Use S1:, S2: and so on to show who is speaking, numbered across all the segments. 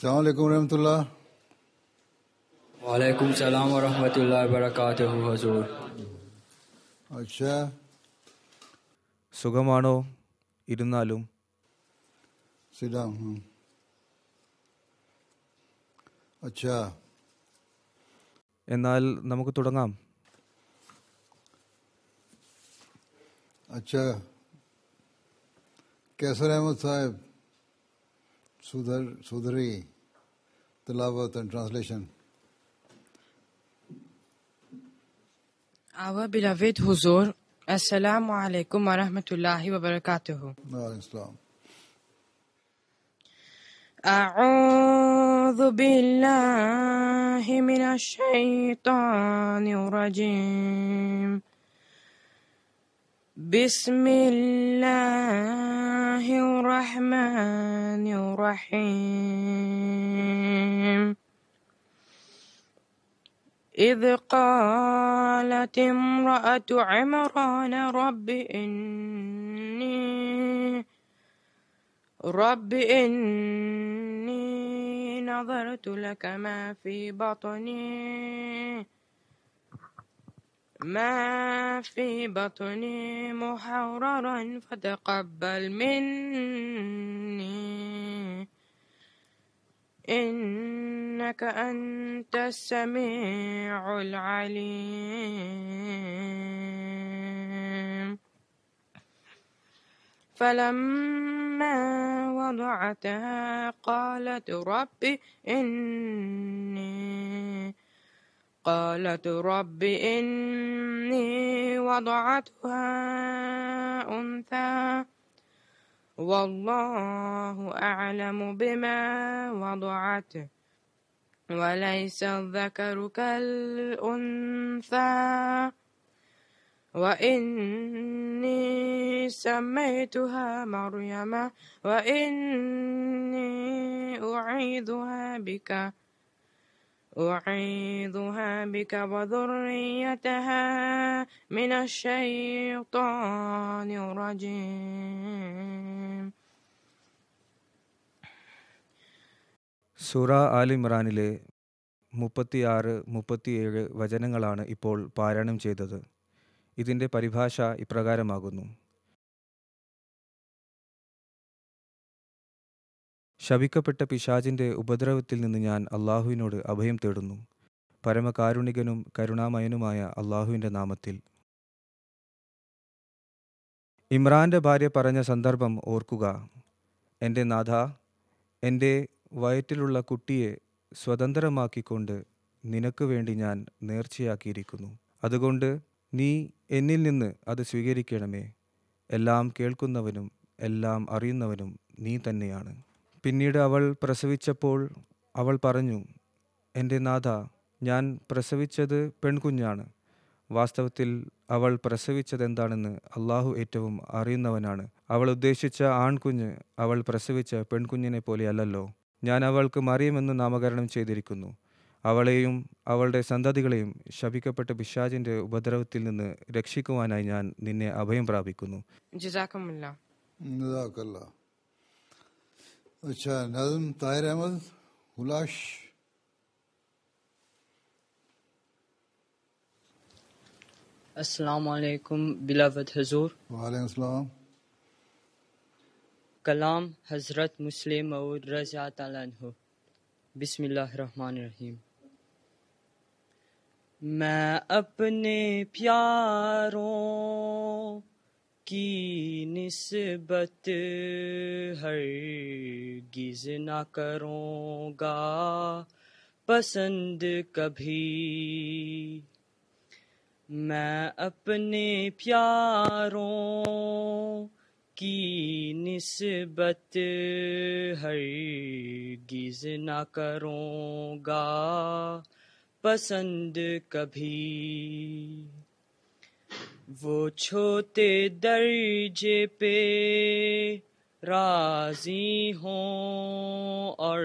S1: അസ്സാം വലൈക്കും വരഹമത്തുള്ള
S2: वालेकुम सलाम वरहमतुल्लाह वबरकात हजूर
S3: अच्छा സുഖമാണോ ഇരുന്നാലും
S4: സിഡാം അച്ഛാ എന്നാൽ നമുക്ക് തുടങ്ങാം അച്ഛാ Qaiser Ahmad Sahib Sudhar, Sudhari, Tilawat and translation.
S5: Our beloved Huzur, Assalamu alaikum wa rahmatullahi wa barakatuhu. أعوذ بالله من الشيطان الرجيم بسم الله الرحمن الرحيم إذ قالت امرأة عمران رب إني رب إني نظرت لك ما في بطني ما في بطني محررا فتقبل مني إنك أنت السميع العليم فلما وضعتها قالت رب إني قالت رب إني وضعتها أنثى والله أعلم بما وضعت وليس الذكر كالأنثى وإني سميتها مريم وإني أعيذها بك أعيذها بك وذريتها من الشيطان الرجيم
S3: സുറ ആൽ ഇമ്രാനിലെ മുപ്പത്തിയാറ് മുപ്പത്തിയേഴ് വചനങ്ങളാണ് ഇപ്പോൾ പാരായണം ചെയ്തത് ഇതിൻ്റെ പരിഭാഷ ഇപ്രകാരമാകുന്നു ശപിക്കപ്പെട്ട പിശാചിൻ്റെ ഉപദ്രവത്തിൽ നിന്ന് ഞാൻ അള്ളാഹുവിനോട് അഭയം തേടുന്നു പരമകാരുണികനും കരുണാമയനുമായ അള്ളാഹുവിൻ്റെ നാമത്തിൽ ഇമ്രാൻ്റെ ഭാര്യ പറഞ്ഞ സന്ദർഭം ഓർക്കുക എൻ്റെ നാഥ എൻ്റെ വയറ്റിലുള്ള കുട്ടിയെ സ്വതന്ത്രമാക്കിക്കൊണ്ട് നിനക്ക് വേണ്ടി ഞാൻ നേർച്ചയാക്കിയിരിക്കുന്നു അതുകൊണ്ട് നീ എന്നിൽ നിന്ന് അത് സ്വീകരിക്കണമേ എല്ലാം കേൾക്കുന്നവനും എല്ലാം അറിയുന്നവനും നീ തന്നെയാണ് പിന്നീട് അവൾ പ്രസവിച്ചപ്പോൾ അവൾ പറഞ്ഞു എൻ്റെ നാഥ ഞാൻ പ്രസവിച്ചത് പെൺകുഞ്ഞാണ് വാസ്തവത്തിൽ അവൾ പ്രസവിച്ചത് എന്താണെന്ന് അള്ളാഹു ഏറ്റവും അറിയുന്നവനാണ് അവൾ ഉദ്ദേശിച്ച ആൺകുഞ്ഞ് അവൾ പ്രസവിച്ച പെൺകുഞ്ഞിനെ പോലെയല്ലല്ലോ ഞാൻ അവൾക്ക് മറിയുമെന്ന് നാമകരണം ചെയ്തിരിക്കുന്നു അവളെയും അവളുടെ സന്തതികളെയും ശപിക്കപ്പെട്ട പിശാജിന്റെ ഉപദ്രവത്തിൽ നിന്ന് രക്ഷിക്കുവാനായി ഞാൻ നിന്നെ അഭയം പ്രാപിക്കുന്നു
S4: अच्छा नज़म ताहिर अहमद हुलाश
S2: असलकुम बिलावत हजूर
S4: वालेकाम
S2: कलाम हज़रत मुस्लिम और रज़ा तु बसमीम मैं अपने प्यारों की निस्बत हर गिज ना करूँगा पसंद कभी मैं अपने प्यारों की निस्बत हर गिज ना करूँगा पसंद कभी वो छोटे दर्जे पे राजी हो और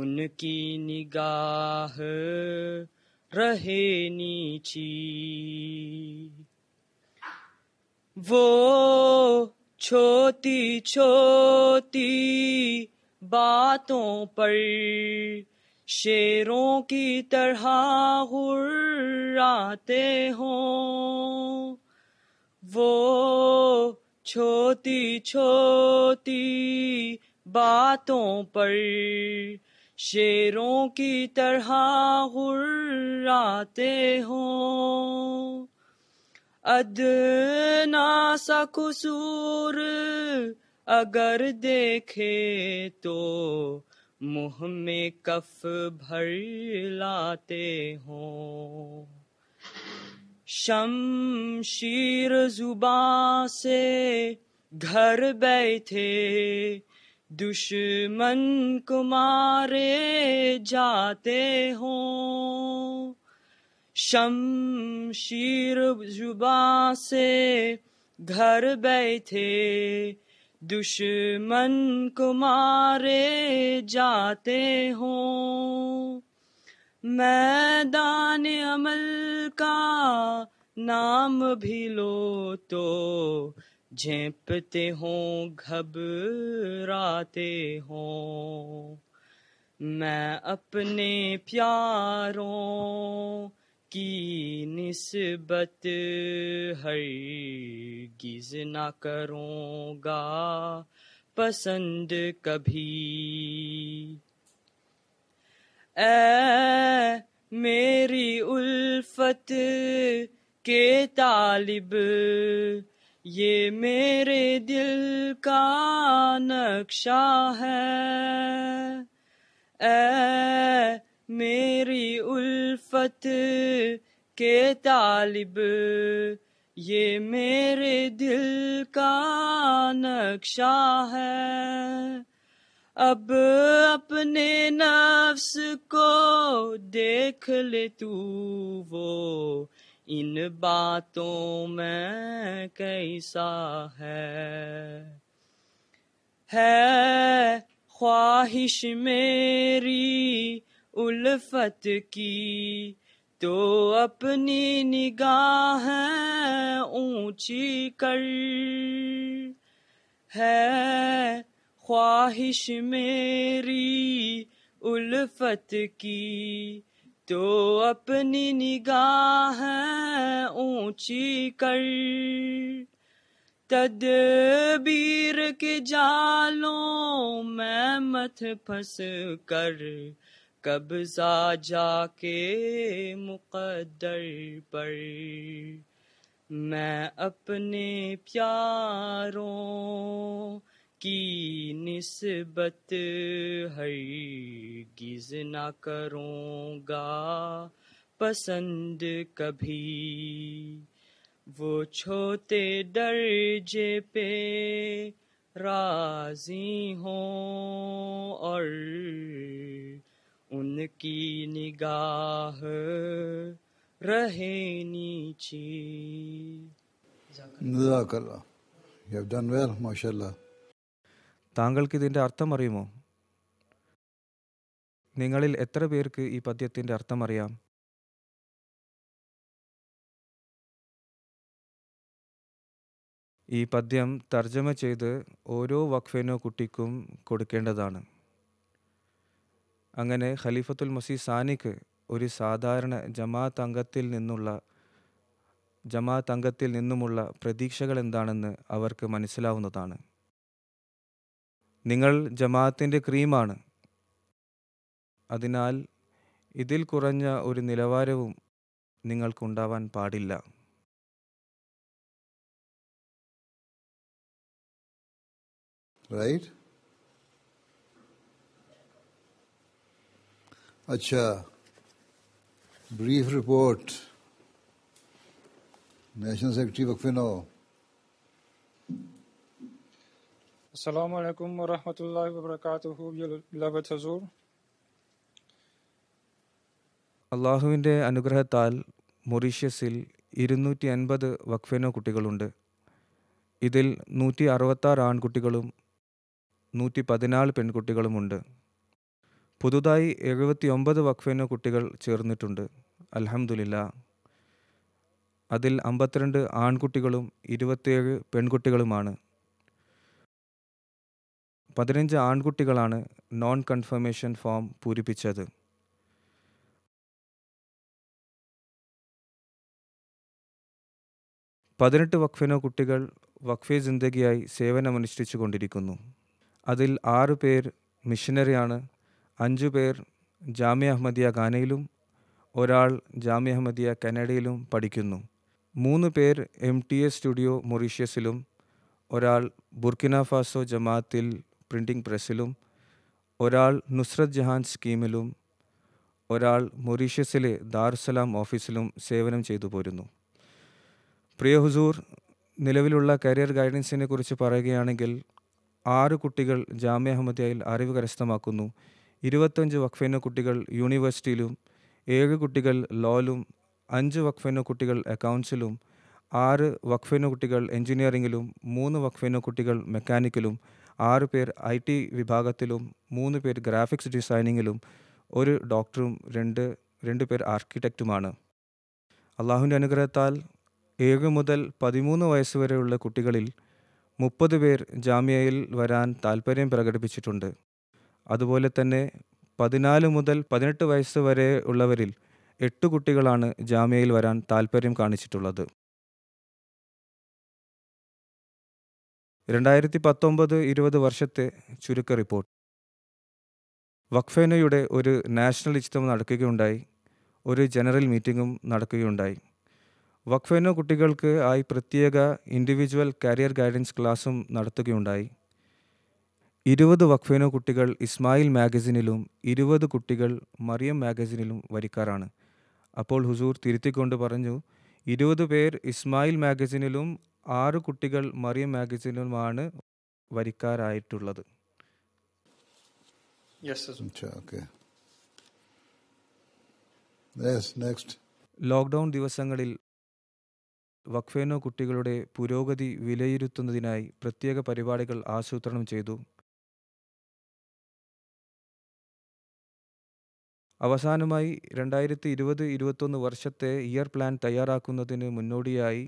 S2: उनकी निगाह रहे नीची वो छोटी छोटी बातों पर शेरों की तरह गुर्राते हो वो छोटी छोटी बातों पर शेरों की तरह गुर्राते हो अदना सा कुसूर अगर देखे तो मुह में कफ भर लाते हो शमशीर जुबा से घर बैठे दुश्मन कुमारे जाते हो शमशीर जुबा से घर बैठे दुश्मन को मारे जाते हो मैदान अमल का नाम भी लो तो झेपते हो घबराते हो मैं अपने प्यारों की निस्बत हर गिज ना करूँगा पसंद कभी ए मेरी उल्फत के तालिब ये मेरे दिल का नक्शा है ए मेरी उल्फत के तालिब ये मेरे दिल का नक्शा है अब अपने नफ्स को देख ले तू वो इन बातों में कैसा है है ख्वाहिश मेरी उल्फत की तो अपनी निगाह ऊंची कर है ख्वाहिश मेरी उल्फत की तो अपनी निगाह ऊंची कर तदबीर के जालों में मत फंस कर कब्जा जाके मुकद्दर पर मैं अपने प्यारों की निस्बत हर गिज ना करूँगा पसंद कभी वो छोटे दर्जे पे राजी हों और उनकी निगाह रहे नीची
S3: താങ്കൾക്ക് ഇതിന്റെ അർത്ഥം അറിയുമോ നിങ്ങളിൽ എത്ര പേർക്ക് ഈ പദ്യത്തിന്റെ അർത്ഥം അറിയാം ഈ പദ്യം തർജ്ജമ ചെയ്ത് ഓരോ വഖഫേനോ കുട്ടിക്കും കൊടുക്കേണ്ടതാണ് അങ്ങനെ ഖലീഫത്തുൽ മസി സാനിക്ക് ഒരു സാധാരണ ജമാഅത്ത് അംഗത്തിൽ നിന്നുള്ള ജമാഅത്ത് അംഗത്തിൽ നിന്നുമുള്ള പ്രതീക്ഷകൾ എന്താണെന്ന് അവർക്ക് മനസ്സിലാവുന്നതാണ് നിങ്ങൾ ജമാഅത്തിൻ്റെ ക്രീമാണ് അതിനാൽ
S1: ഇതിൽ കുറഞ്ഞ ഒരു നിലവാരവും നിങ്ങൾക്കുണ്ടാവാൻ പാടില്ല റൈറ്റ്
S4: اچھا بریف رپورٹ نیشنل سیکرٹری وقف نو
S5: السلام علیکم ورحمۃ اللہ وبرکاتہ beloved Hazur.
S3: അള്ളാഹുവിൻ്റെ അനുഗ്രഹത്താൽ മൊറീഷ്യസിൽ ഇരുന്നൂറ്റി അൻപത് വക്ഫേനോ കുട്ടികളുണ്ട് ഇതിൽ നൂറ്റി അറുപത്താറ് ആൺകുട്ടികളും നൂറ്റി പതിനാല് പെൺകുട്ടികളുമുണ്ട് പുതുതായി ഒമ്പത് വഖഫേന കുട്ടികൾ ചേർന്നിട്ടുണ്ട് അലഹമുല്ല അതിൽ അമ്പത്തിരണ്ട് ആൺകുട്ടികളും ഇരുപത്തിയേഴ് പെൺകുട്ടികളുമാണ് പതിനഞ്ച് ആൺകുട്ടികളാണ് നോൺ കൺഫർമേഷൻ ഫോം പൂരിപ്പിച്ചത് പതിനെട്ട് വഖഫിനോ കുട്ടികൾ വഖഫെ ജിന്ദഗിയായി സേവനമനുഷ്ഠിച്ചു കൊണ്ടിരിക്കുന്നു അതിൽ ആറ് പേർ മിഷനറിയാണ് അഞ്ചു പേർ ജാമ്യ അഹമ്മദിയ ഗാനയിലും ഒരാൾ ജാമ്യ അഹമ്മദിയ കനഡയിലും പഠിക്കുന്നു മൂന്ന് പേർ എം ടി എസ് സ്റ്റുഡിയോ മൊറീഷ്യസിലും ഒരാൾ ബുർക്കിന ഫാസോ ജമാഅത്തിൽ പ്രിൻറ്റിംഗ് പ്രസ്സിലും ഒരാൾ നുസ്രത് ജഹാൻ സ്കീമിലും ഒരാൾ മൊറീഷ്യസിലെ ദാർസലാം ഓഫീസിലും സേവനം ചെയ്തു പോരുന്നു പ്രിയ ഹുസൂർ നിലവിലുള്ള കരിയർ ഗൈഡൻസിനെ കുറിച്ച് പറയുകയാണെങ്കിൽ ആറ് കുട്ടികൾ ജാമ്യ അഹമ്മദിയയിൽ അറിവ് കരസ്ഥമാക്കുന്നു ഇരുപത്തഞ്ച് വഖഫൈന കുട്ടികൾ യൂണിവേഴ്സിറ്റിയിലും ഏഴ് കുട്ടികൾ ലോയിലും അഞ്ച് വഖഫൈന കുട്ടികൾ അക്കൗണ്ട്സിലും ആറ് വഖഫൈന കുട്ടികൾ എഞ്ചിനീയറിംഗിലും മൂന്ന് വഖഫൈന കുട്ടികൾ മെക്കാനിക്കലും ആറ് പേർ ഐ ടി വിഭാഗത്തിലും മൂന്ന് പേർ ഗ്രാഫിക്സ് ഡിസൈനിങ്ങിലും ഒരു ഡോക്ടറും രണ്ട് രണ്ട് പേർ ആർക്കിടെക്റ്റുമാണ് അള്ളാഹുവിൻ്റെ അനുഗ്രഹത്താൽ ഏഴ് മുതൽ പതിമൂന്ന് വയസ്സ് വരെയുള്ള കുട്ടികളിൽ മുപ്പത് പേർ ജാമ്യയിൽ വരാൻ താൽപ്പര്യം പ്രകടിപ്പിച്ചിട്ടുണ്ട് അതുപോലെ തന്നെ പതിനാല് മുതൽ പതിനെട്ട് വയസ്സ് വരെ ഉള്ളവരിൽ എട്ട് കുട്ടികളാണ് ജാമ്യയിൽ വരാൻ താൽപ്പര്യം കാണിച്ചിട്ടുള്ളത് രണ്ടായിരത്തി പത്തൊമ്പത് ഇരുപത് വർഷത്തെ ചുരുക്ക റിപ്പോർട്ട് വഖഫേനയുടെ ഒരു നാഷണൽ ഇജ്തമ നടക്കുകയുണ്ടായി ഒരു ജനറൽ മീറ്റിങ്ങും നടക്കുകയുണ്ടായി വഖഫേന കുട്ടികൾക്ക് ആയി പ്രത്യേക ഇൻഡിവിജ്വൽ കരിയർ ഗൈഡൻസ് ക്ലാസ്സും നടത്തുകയുണ്ടായി ഇരുപത് വഖഫീനു കുട്ടികൾ ഇസ്മായിൽ മാഗസിനിലും ഇരുപത് കുട്ടികൾ മറിയം മാഗസിനിലും വരിക്കാറാണ് അപ്പോൾ ഹുസൂർ തിരുത്തിക്കൊണ്ട് പറഞ്ഞു ഇരുപത് പേർ ഇസ്മായിൽ മാഗസിനിലും ആറ് കുട്ടികൾ മറിയം മാഗസിനിലുമാണ് വരിക്കാരായിട്ടുള്ളത് ലോക്ക്ഡൗൺ ദിവസങ്ങളിൽ വഖ്ഫേനോ കുട്ടികളുടെ പുരോഗതി വിലയിരുത്തുന്നതിനായി പ്രത്യേക പരിപാടികൾ ആസൂത്രണം ചെയ്തു അവസാനമായി രണ്ടായിരത്തി ഇരുപത് ഇരുപത്തൊന്ന് വർഷത്തെ ഇയർ പ്ലാൻ തയ്യാറാക്കുന്നതിന് മുന്നോടിയായി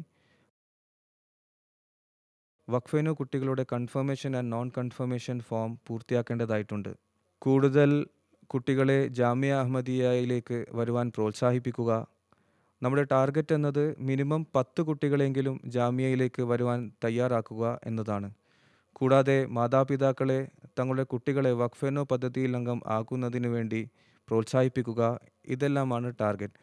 S3: വഖഫേനു കുട്ടികളുടെ confirmation and non confirmation form പൂർത്തിയാക്കേണ്ടതായിട്ടുണ്ട് കൂടുതൽ കുട്ടികളെ ജാമ്യ അഹമ്മദിയയിലേക്ക് വരുവാൻ പ്രോത്സാഹിപ്പിക്കുക നമ്മുടെ ടാർഗറ്റ് എന്നത് മിനിമം പത്ത് കുട്ടികളെങ്കിലും ജാമ്യയിലേക്ക് വരുവാൻ തയ്യാറാക്കുക എന്നതാണ് കൂടാതെ മാതാപിതാക്കളെ തങ്ങളുടെ കുട്ടികളെ വഖഫെനോ പദ്ധതിയിൽ അംഗം ആക്കുന്നതിന് വേണ്ടി പ്രോത്സാഹിപ്പിക്കുക ഇതെല്ലാമാണ് ടാർഗറ്റ്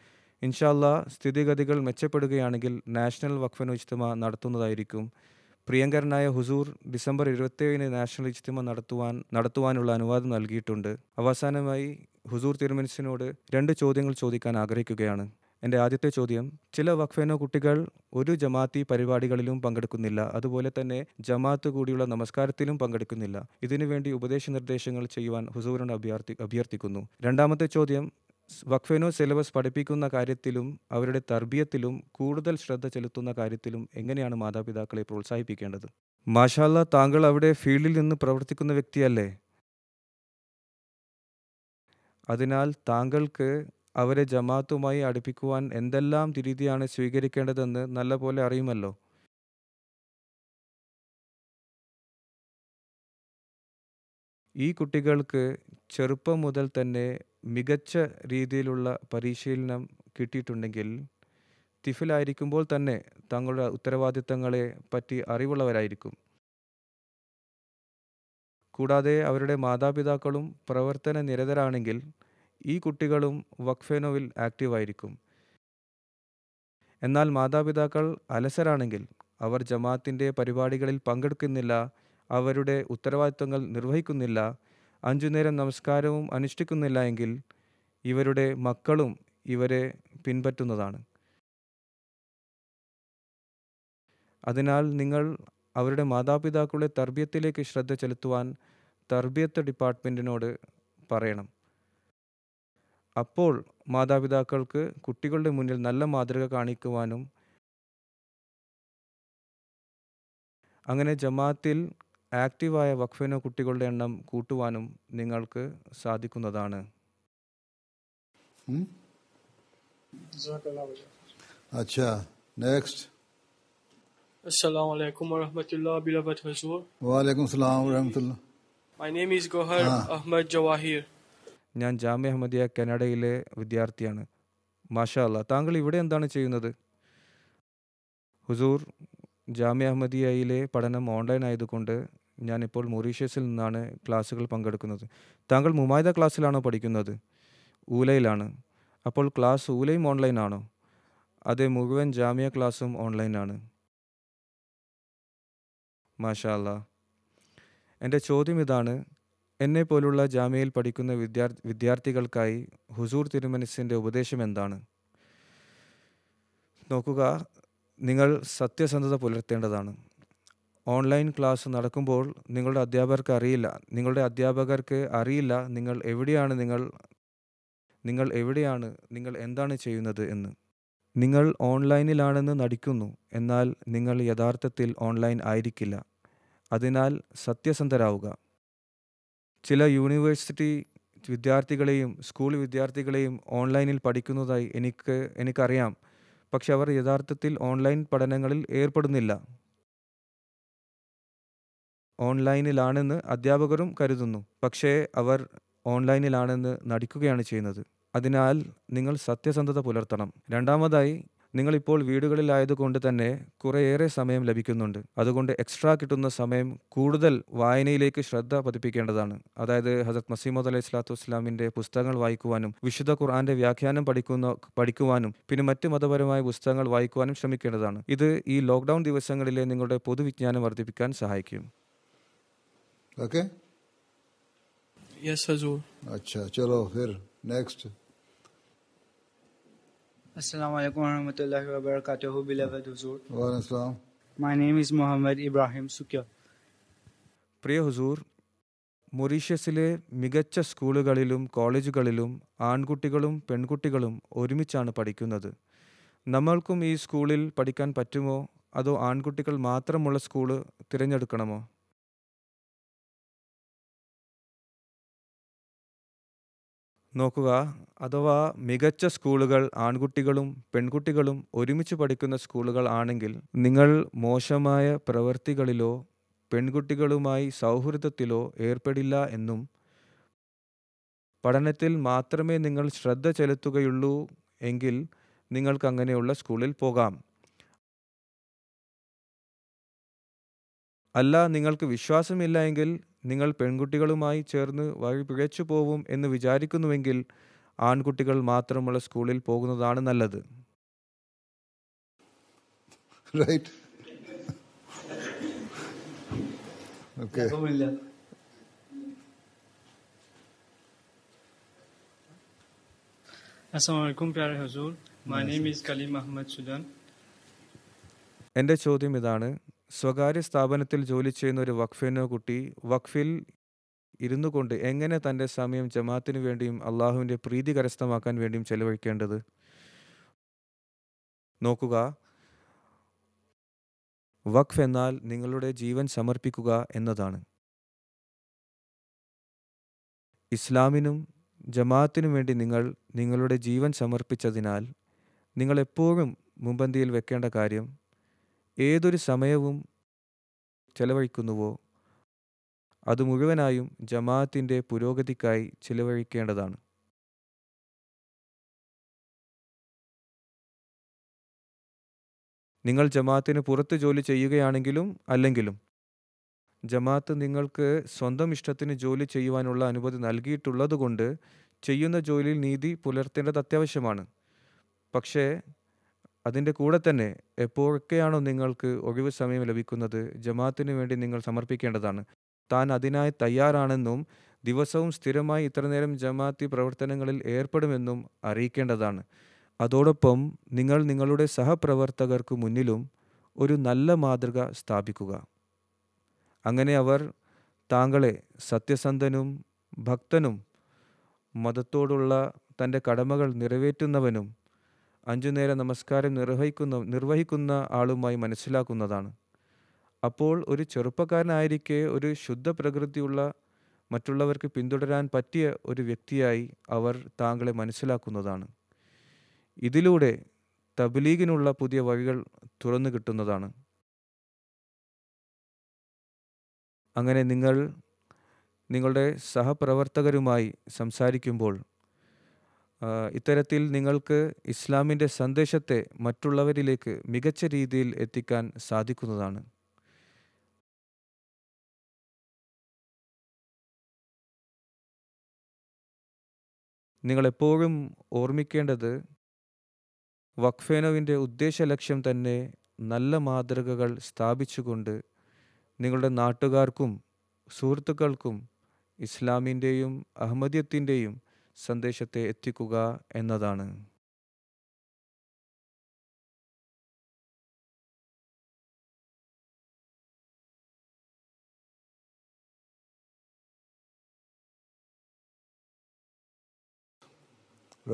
S3: ഇൻഷാല്ല സ്ഥിതിഗതികൾ മെച്ചപ്പെടുകയാണെങ്കിൽ നാഷണൽ വഖഫന ഇജ്തിമ നടത്തുന്നതായിരിക്കും പ്രിയങ്കരനായ ഹുസൂർ ഡിസംബർ ഇരുപത്തിയേഴിന് നാഷണൽ ഇജ്തിമ നടത്തുവാൻ നടത്തുവാനുള്ള അനുവാദം നൽകിയിട്ടുണ്ട് അവസാനമായി ഹുസൂർ തിരുമനസിനോട് രണ്ട് ചോദ്യങ്ങൾ ചോദിക്കാൻ ആഗ്രഹിക്കുകയാണ് എൻ്റെ ആദ്യത്തെ ചോദ്യം ചില വഖഫേന കുട്ടികൾ ഒരു ജമാഅത്തി പരിപാടികളിലും പങ്കെടുക്കുന്നില്ല അതുപോലെ തന്നെ ജമാഅത്ത് കൂടിയുള്ള നമസ്കാരത്തിലും പങ്കെടുക്കുന്നില്ല ഇതിനുവേണ്ടി ഉപദേശ നിർദ്ദേശങ്ങൾ ചെയ്യുവാൻ ഹുസൂറിനോട് അഭ്യർത്ഥി അഭ്യർത്ഥിക്കുന്നു രണ്ടാമത്തെ ചോദ്യം വഖഫേനോ സിലബസ് പഠിപ്പിക്കുന്ന കാര്യത്തിലും അവരുടെ തർബീയത്തിലും കൂടുതൽ ശ്രദ്ധ ചെലുത്തുന്ന കാര്യത്തിലും എങ്ങനെയാണ് മാതാപിതാക്കളെ പ്രോത്സാഹിപ്പിക്കേണ്ടത് മാഷാല്ല താങ്കൾ അവിടെ ഫീൽഡിൽ നിന്ന് പ്രവർത്തിക്കുന്ന വ്യക്തിയല്ലേ അതിനാൽ താങ്കൾക്ക് അവരെ ജമാഅത്തുമായി അടുപ്പിക്കുവാൻ എന്തെല്ലാം തിരിതിയാണ് സ്വീകരിക്കേണ്ടതെന്ന് നല്ലപോലെ അറിയുമല്ലോ ഈ കുട്ടികൾക്ക് ചെറുപ്പം മുതൽ തന്നെ മികച്ച രീതിയിലുള്ള പരിശീലനം കിട്ടിയിട്ടുണ്ടെങ്കിൽ തിഫിലായിരിക്കുമ്പോൾ തന്നെ തങ്ങളുടെ ഉത്തരവാദിത്തങ്ങളെ പറ്റി അറിവുള്ളവരായിരിക്കും കൂടാതെ അവരുടെ മാതാപിതാക്കളും പ്രവർത്തന നിരതരാണെങ്കിൽ ഈ കുട്ടികളും വഖ്ഫെനോവിൽ ആക്റ്റീവായിരിക്കും എന്നാൽ മാതാപിതാക്കൾ അലസരാണെങ്കിൽ അവർ ജമാത്തിൻ്റെ പരിപാടികളിൽ പങ്കെടുക്കുന്നില്ല അവരുടെ ഉത്തരവാദിത്വങ്ങൾ നിർവഹിക്കുന്നില്ല അഞ്ചുനേരം നമസ്കാരവും അനുഷ്ഠിക്കുന്നില്ല എങ്കിൽ ഇവരുടെ മക്കളും ഇവരെ പിൻപറ്റുന്നതാണ് അതിനാൽ നിങ്ങൾ അവരുടെ മാതാപിതാക്കളുടെ തർബിയത്തിലേക്ക് ശ്രദ്ധ ചെലുത്തുവാൻ തർബിയത്ത് ഡിപ്പാർട്ട്മെൻറ്റിനോട് പറയണം അപ്പോൾ മാതാപിതാക്കൾക്ക് കുട്ടികളുടെ മുന്നിൽ നല്ല മാതൃക കാണിക്കുവാനും അങ്ങനെ ജമാത്തിൽ ആക്റ്റീവായ വഖഫിനോ കുട്ടികളുടെ എണ്ണം കൂട്ടുവാനും നിങ്ങൾക്ക് സാധിക്കുന്നതാണ്
S2: My name is Gohar Gohar Ahmed Jawahir.
S3: ഞാൻ ജാമ്യ അഹമ്മദിയ കനഡയിലെ വിദ്യാർത്ഥിയാണ് മാഷാ താങ്കൾ ഇവിടെ എന്താണ് ചെയ്യുന്നത് ഹുസൂർ ജാമ്യ അഹമ്മദിയയിലെ പഠനം ഓൺലൈൻ ആയതുകൊണ്ട് ഞാനിപ്പോൾ മൊറീഷ്യസിൽ നിന്നാണ് ക്ലാസ്സുകൾ പങ്കെടുക്കുന്നത് താങ്കൾ മുമായത ക്ലാസ്സിലാണോ പഠിക്കുന്നത് ഊലയിലാണ് അപ്പോൾ ക്ലാസ് ഊലയും ഓൺലൈൻ ആണോ അതെ മുഴുവൻ ജാമ്യ ക്ലാസ്സും ഓൺലൈനാണ് മാഷാല്ല എൻ്റെ ചോദ്യം ഇതാണ് പോലുള്ള ജാമ്യയിൽ പഠിക്കുന്ന വിദ്യാർ വിദ്യാർത്ഥികൾക്കായി ഹുസൂർ തിരുമനസിൻ്റെ ഉപദേശം എന്താണ് നോക്കുക നിങ്ങൾ സത്യസന്ധത പുലർത്തേണ്ടതാണ് ഓൺലൈൻ ക്ലാസ് നടക്കുമ്പോൾ നിങ്ങളുടെ അധ്യാപകർക്ക് അറിയില്ല നിങ്ങളുടെ അധ്യാപകർക്ക് അറിയില്ല നിങ്ങൾ എവിടെയാണ് നിങ്ങൾ നിങ്ങൾ എവിടെയാണ് നിങ്ങൾ എന്താണ് ചെയ്യുന്നത് എന്ന് നിങ്ങൾ ഓൺലൈനിലാണെന്ന് നടിക്കുന്നു എന്നാൽ നിങ്ങൾ യഥാർത്ഥത്തിൽ ഓൺലൈൻ ആയിരിക്കില്ല അതിനാൽ സത്യസന്ധരാവുക ചില യൂണിവേഴ്സിറ്റി വിദ്യാർത്ഥികളെയും സ്കൂൾ വിദ്യാർത്ഥികളെയും ഓൺലൈനിൽ പഠിക്കുന്നതായി എനിക്ക് എനിക്കറിയാം പക്ഷെ അവർ യഥാർത്ഥത്തിൽ ഓൺലൈൻ പഠനങ്ങളിൽ ഏർപ്പെടുന്നില്ല ഓൺലൈനിലാണെന്ന് അധ്യാപകരും കരുതുന്നു പക്ഷേ അവർ ഓൺലൈനിലാണെന്ന് നടിക്കുകയാണ് ചെയ്യുന്നത് അതിനാൽ നിങ്ങൾ സത്യസന്ധത പുലർത്തണം രണ്ടാമതായി നിങ്ങളിപ്പോൾ വീടുകളിലായതുകൊണ്ട് തന്നെ കുറേയേറെ സമയം ലഭിക്കുന്നുണ്ട് അതുകൊണ്ട് എക്സ്ട്രാ കിട്ടുന്ന സമയം കൂടുതൽ വായനയിലേക്ക് ശ്രദ്ധ പതിപ്പിക്കേണ്ടതാണ് അതായത് ഹസരത് മസീമദ് അലൈഹി സ്വലാത്തു വസ്ലാമിൻ്റെ പുസ്തകങ്ങൾ വായിക്കുവാനും വിശുദ്ധ ഖുർആാന്റെ വ്യാഖ്യാനം പഠിക്കുന്ന പഠിക്കുവാനും പിന്നെ മറ്റ് മതപരമായ പുസ്തകങ്ങൾ വായിക്കുവാനും ശ്രമിക്കേണ്ടതാണ് ഇത് ഈ ലോക്ക്ഡൗൺ ദിവസങ്ങളിലെ നിങ്ങളുടെ പൊതുവിജ്ഞാനം വർദ്ധിപ്പിക്കാൻ സഹായിക്കും
S4: ഓക്കെ अच्छा चलो फिर next Assalamu warahmatullahi wabarakatuh, beloved Huzur. Well, My name is Muhammad Ibrahim Sukya.
S3: പ്രിയ ഹുസൂർ മൊറീഷ്യസിലെ മികച്ച സ്കൂളുകളിലും കോളേജുകളിലും ആൺകുട്ടികളും പെൺകുട്ടികളും ഒരുമിച്ചാണ് പഠിക്കുന്നത് നമ്മൾക്കും ഈ സ്കൂളിൽ പഠിക്കാൻ പറ്റുമോ
S1: അതോ ആൺകുട്ടികൾ മാത്രമുള്ള സ്കൂള് തിരഞ്ഞെടുക്കണമോ നോക്കുക
S3: അഥവാ മികച്ച സ്കൂളുകൾ ആൺകുട്ടികളും പെൺകുട്ടികളും ഒരുമിച്ച് പഠിക്കുന്ന സ്കൂളുകൾ ആണെങ്കിൽ നിങ്ങൾ മോശമായ പ്രവൃത്തികളിലോ പെൺകുട്ടികളുമായി സൗഹൃദത്തിലോ ഏർപ്പെടില്ല എന്നും പഠനത്തിൽ മാത്രമേ നിങ്ങൾ ശ്രദ്ധ ചെലുത്തുകയുള്ളൂ എങ്കിൽ നിങ്ങൾക്ക് അങ്ങനെയുള്ള സ്കൂളിൽ പോകാം അല്ല നിങ്ങൾക്ക് വിശ്വാസമില്ല എങ്കിൽ നിങ്ങൾ പെൺകുട്ടികളുമായി ചേർന്ന് വഴി പിഴച്ചു പോവും എന്ന് വിചാരിക്കുന്നുവെങ്കിൽ ആൺകുട്ടികൾ മാത്രമുള്ള സ്കൂളിൽ പോകുന്നതാണ് നല്ലത് right
S2: Hazur my name is Kaleem
S3: ചോദ്യം ഇതാണ് സ്വകാര്യ സ്ഥാപനത്തിൽ ജോലി ചെയ്യുന്ന ഒരു വഖഫിനോ കുട്ടി വഖഫിൽ ഇരുന്നു കൊണ്ട് എങ്ങനെ തൻ്റെ സമയം ജമാഅത്തിനു വേണ്ടിയും അള്ളാഹുവിൻ്റെ പ്രീതി കരസ്ഥമാക്കാൻ വേണ്ടിയും ചെലവഴിക്കേണ്ടത് നോക്കുക വഖഫ് എന്നാൽ നിങ്ങളുടെ ജീവൻ സമർപ്പിക്കുക എന്നതാണ് ഇസ്ലാമിനും ജമാത്തിനും വേണ്ടി നിങ്ങൾ നിങ്ങളുടെ ജീവൻ സമർപ്പിച്ചതിനാൽ നിങ്ങളെപ്പോഴും മുമ്പന്തിയിൽ വെക്കേണ്ട കാര്യം ഏതൊരു സമയവും ചെലവഴിക്കുന്നുവോ അത്
S1: മുഴുവനായും ജമാഅത്തിൻ്റെ പുരോഗതിക്കായി ചിലവഴിക്കേണ്ടതാണ് നിങ്ങൾ
S3: ജമാഅത്തിന് പുറത്ത് ജോലി ചെയ്യുകയാണെങ്കിലും അല്ലെങ്കിലും ജമാഅത്ത് നിങ്ങൾക്ക് സ്വന്തം ഇഷ്ടത്തിന് ജോലി ചെയ്യുവാനുള്ള അനുമതി നൽകിയിട്ടുള്ളതുകൊണ്ട് ചെയ്യുന്ന ജോലിയിൽ നീതി പുലർത്തേണ്ടത് അത്യാവശ്യമാണ് പക്ഷേ അതിൻ്റെ കൂടെ തന്നെ എപ്പോഴൊക്കെയാണോ നിങ്ങൾക്ക് ഒഴിവ് സമയം ലഭിക്കുന്നത് ജമാഅത്തിന് വേണ്ടി നിങ്ങൾ സമർപ്പിക്കേണ്ടതാണ് താൻ അതിനായി തയ്യാറാണെന്നും ദിവസവും സ്ഥിരമായി ഇത്രനേരം ജമാഅത്തി പ്രവർത്തനങ്ങളിൽ ഏർപ്പെടുമെന്നും അറിയിക്കേണ്ടതാണ് അതോടൊപ്പം നിങ്ങൾ നിങ്ങളുടെ സഹപ്രവർത്തകർക്ക് മുന്നിലും ഒരു നല്ല മാതൃക സ്ഥാപിക്കുക അങ്ങനെ അവർ താങ്കളെ സത്യസന്ധനും ഭക്തനും മതത്തോടുള്ള തൻ്റെ കടമകൾ നിറവേറ്റുന്നവനും അഞ്ചുനേര നമസ്കാരം നിർവഹിക്കുന്ന നിർവഹിക്കുന്ന ആളുമായി മനസ്സിലാക്കുന്നതാണ് അപ്പോൾ ഒരു ചെറുപ്പക്കാരനായിരിക്കെ ഒരു ശുദ്ധ പ്രകൃതിയുള്ള മറ്റുള്ളവർക്ക് പിന്തുടരാൻ പറ്റിയ ഒരു വ്യക്തിയായി അവർ താങ്കളെ മനസ്സിലാക്കുന്നതാണ് ഇതിലൂടെ തബ്ലീഗിനുള്ള പുതിയ വഴികൾ തുറന്നു കിട്ടുന്നതാണ് അങ്ങനെ നിങ്ങൾ നിങ്ങളുടെ സഹപ്രവർത്തകരുമായി സംസാരിക്കുമ്പോൾ ഇത്തരത്തിൽ നിങ്ങൾക്ക് ഇസ്ലാമിൻ്റെ സന്ദേശത്തെ മറ്റുള്ളവരിലേക്ക് മികച്ച രീതിയിൽ
S1: എത്തിക്കാൻ സാധിക്കുന്നതാണ് നിങ്ങളെപ്പോഴും
S3: ഓർമ്മിക്കേണ്ടത് വഖ്ഫേനോവിൻ്റെ ഉദ്ദേശ ലക്ഷ്യം തന്നെ നല്ല മാതൃകകൾ സ്ഥാപിച്ചുകൊണ്ട് നിങ്ങളുടെ നാട്ടുകാർക്കും സുഹൃത്തുക്കൾക്കും ഇസ്ലാമിൻ്റെയും അഹമ്മദിയത്തിൻ്റെയും സന്ദേശത്തെ എത്തിക്കുക
S1: എന്നതാണ്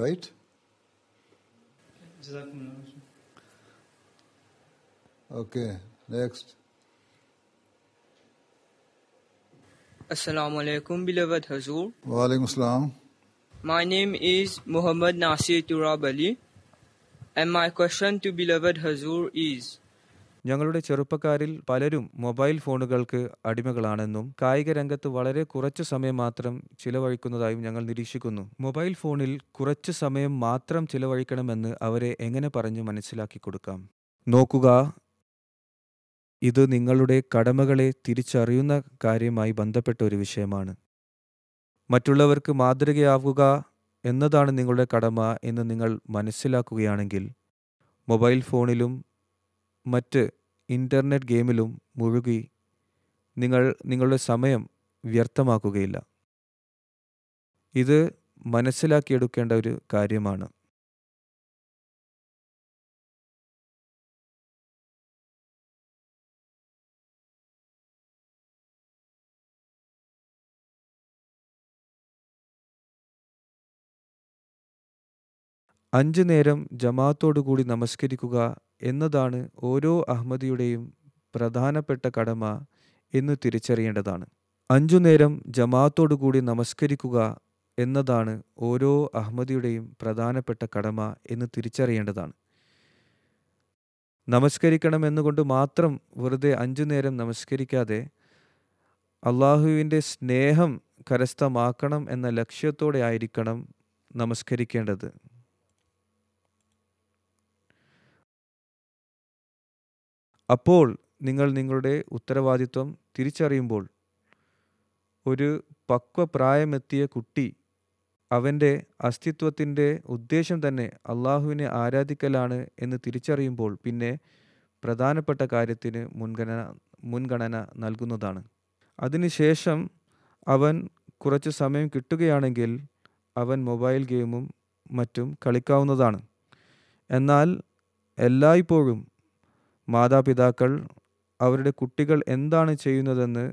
S1: right?
S4: Okay, next.
S2: Assalamu alaikum, beloved Hazur.
S4: Wa alaikum assalam.
S2: My name is Muhammad Nasir Turabali, and my question to beloved Hazur is
S3: ഞങ്ങളുടെ ചെറുപ്പക്കാരിൽ പലരും മൊബൈൽ ഫോണുകൾക്ക് അടിമകളാണെന്നും കായിക രംഗത്ത് വളരെ കുറച്ച് സമയം മാത്രം ചിലവഴിക്കുന്നതായും ഞങ്ങൾ നിരീക്ഷിക്കുന്നു മൊബൈൽ ഫോണിൽ കുറച്ച് സമയം മാത്രം ചിലവഴിക്കണമെന്ന് അവരെ എങ്ങനെ പറഞ്ഞ് മനസ്സിലാക്കി കൊടുക്കാം നോക്കുക ഇത് നിങ്ങളുടെ കടമകളെ തിരിച്ചറിയുന്ന കാര്യമായി ബന്ധപ്പെട്ട ഒരു വിഷയമാണ് മറ്റുള്ളവർക്ക് മാതൃകയാവുക എന്നതാണ് നിങ്ങളുടെ കടമ എന്ന് നിങ്ങൾ മനസ്സിലാക്കുകയാണെങ്കിൽ മൊബൈൽ ഫോണിലും മറ്റ് ഇൻ്റർനെറ്റ് ഗെയിമിലും മുഴുകി നിങ്ങൾ നിങ്ങളുടെ സമയം
S1: വ്യർത്ഥമാക്കുകയില്ല ഇത് മനസ്സിലാക്കിയെടുക്കേണ്ട ഒരു കാര്യമാണ് അഞ്ചു നേരം കൂടി നമസ്കരിക്കുക എന്നതാണ് ഓരോ
S3: അഹമ്മദിയുടെയും പ്രധാനപ്പെട്ട കടമ എന്ന് തിരിച്ചറിയേണ്ടതാണ് അഞ്ചു നേരം കൂടി നമസ്കരിക്കുക എന്നതാണ് ഓരോ അഹമ്മദിയുടെയും പ്രധാനപ്പെട്ട കടമ എന്ന് തിരിച്ചറിയേണ്ടതാണ് നമസ്കരിക്കണം എന്നുകൊണ്ട് മാത്രം വെറുതെ അഞ്ചു നേരം നമസ്കരിക്കാതെ അള്ളാഹുവിൻ്റെ സ്നേഹം കരസ്ഥമാക്കണം എന്ന ലക്ഷ്യത്തോടെ ആയിരിക്കണം നമസ്കരിക്കേണ്ടത് അപ്പോൾ നിങ്ങൾ നിങ്ങളുടെ ഉത്തരവാദിത്വം തിരിച്ചറിയുമ്പോൾ ഒരു പക്വപ്രായമെത്തിയ കുട്ടി അവൻ്റെ അസ്തിത്വത്തിൻ്റെ ഉദ്ദേശം തന്നെ അള്ളാഹുവിനെ ആരാധിക്കലാണ് എന്ന് തിരിച്ചറിയുമ്പോൾ പിന്നെ പ്രധാനപ്പെട്ട കാര്യത്തിന് മുൻഗണന മുൻഗണന നൽകുന്നതാണ് അതിനുശേഷം അവൻ കുറച്ച് സമയം കിട്ടുകയാണെങ്കിൽ അവൻ മൊബൈൽ ഗെയിമും മറ്റും കളിക്കാവുന്നതാണ് എന്നാൽ എല്ലായ്പ്പോഴും മാതാപിതാക്കൾ അവരുടെ കുട്ടികൾ എന്താണ് ചെയ്യുന്നതെന്ന്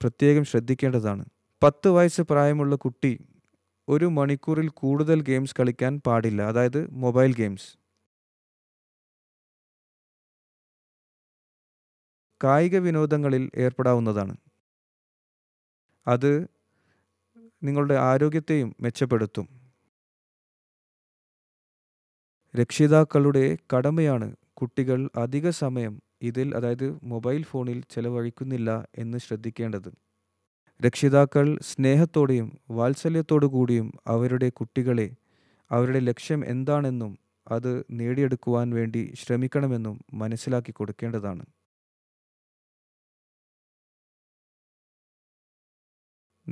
S3: പ്രത്യേകം ശ്രദ്ധിക്കേണ്ടതാണ് പത്ത് വയസ്സ് പ്രായമുള്ള കുട്ടി ഒരു മണിക്കൂറിൽ കൂടുതൽ ഗെയിംസ് കളിക്കാൻ
S1: പാടില്ല അതായത് മൊബൈൽ ഗെയിംസ് കായിക വിനോദങ്ങളിൽ ഏർപ്പെടാവുന്നതാണ്
S3: അത് നിങ്ങളുടെ ആരോഗ്യത്തെയും മെച്ചപ്പെടുത്തും രക്ഷിതാക്കളുടെ കടമയാണ് കുട്ടികൾ അധിക സമയം ഇതിൽ അതായത് മൊബൈൽ ഫോണിൽ ചെലവഴിക്കുന്നില്ല എന്ന് ശ്രദ്ധിക്കേണ്ടത് രക്ഷിതാക്കൾ സ്നേഹത്തോടെയും വാത്സല്യത്തോടു കൂടിയും അവരുടെ കുട്ടികളെ അവരുടെ ലക്ഷ്യം എന്താണെന്നും അത് നേടിയെടുക്കുവാൻ വേണ്ടി ശ്രമിക്കണമെന്നും മനസ്സിലാക്കി കൊടുക്കേണ്ടതാണ്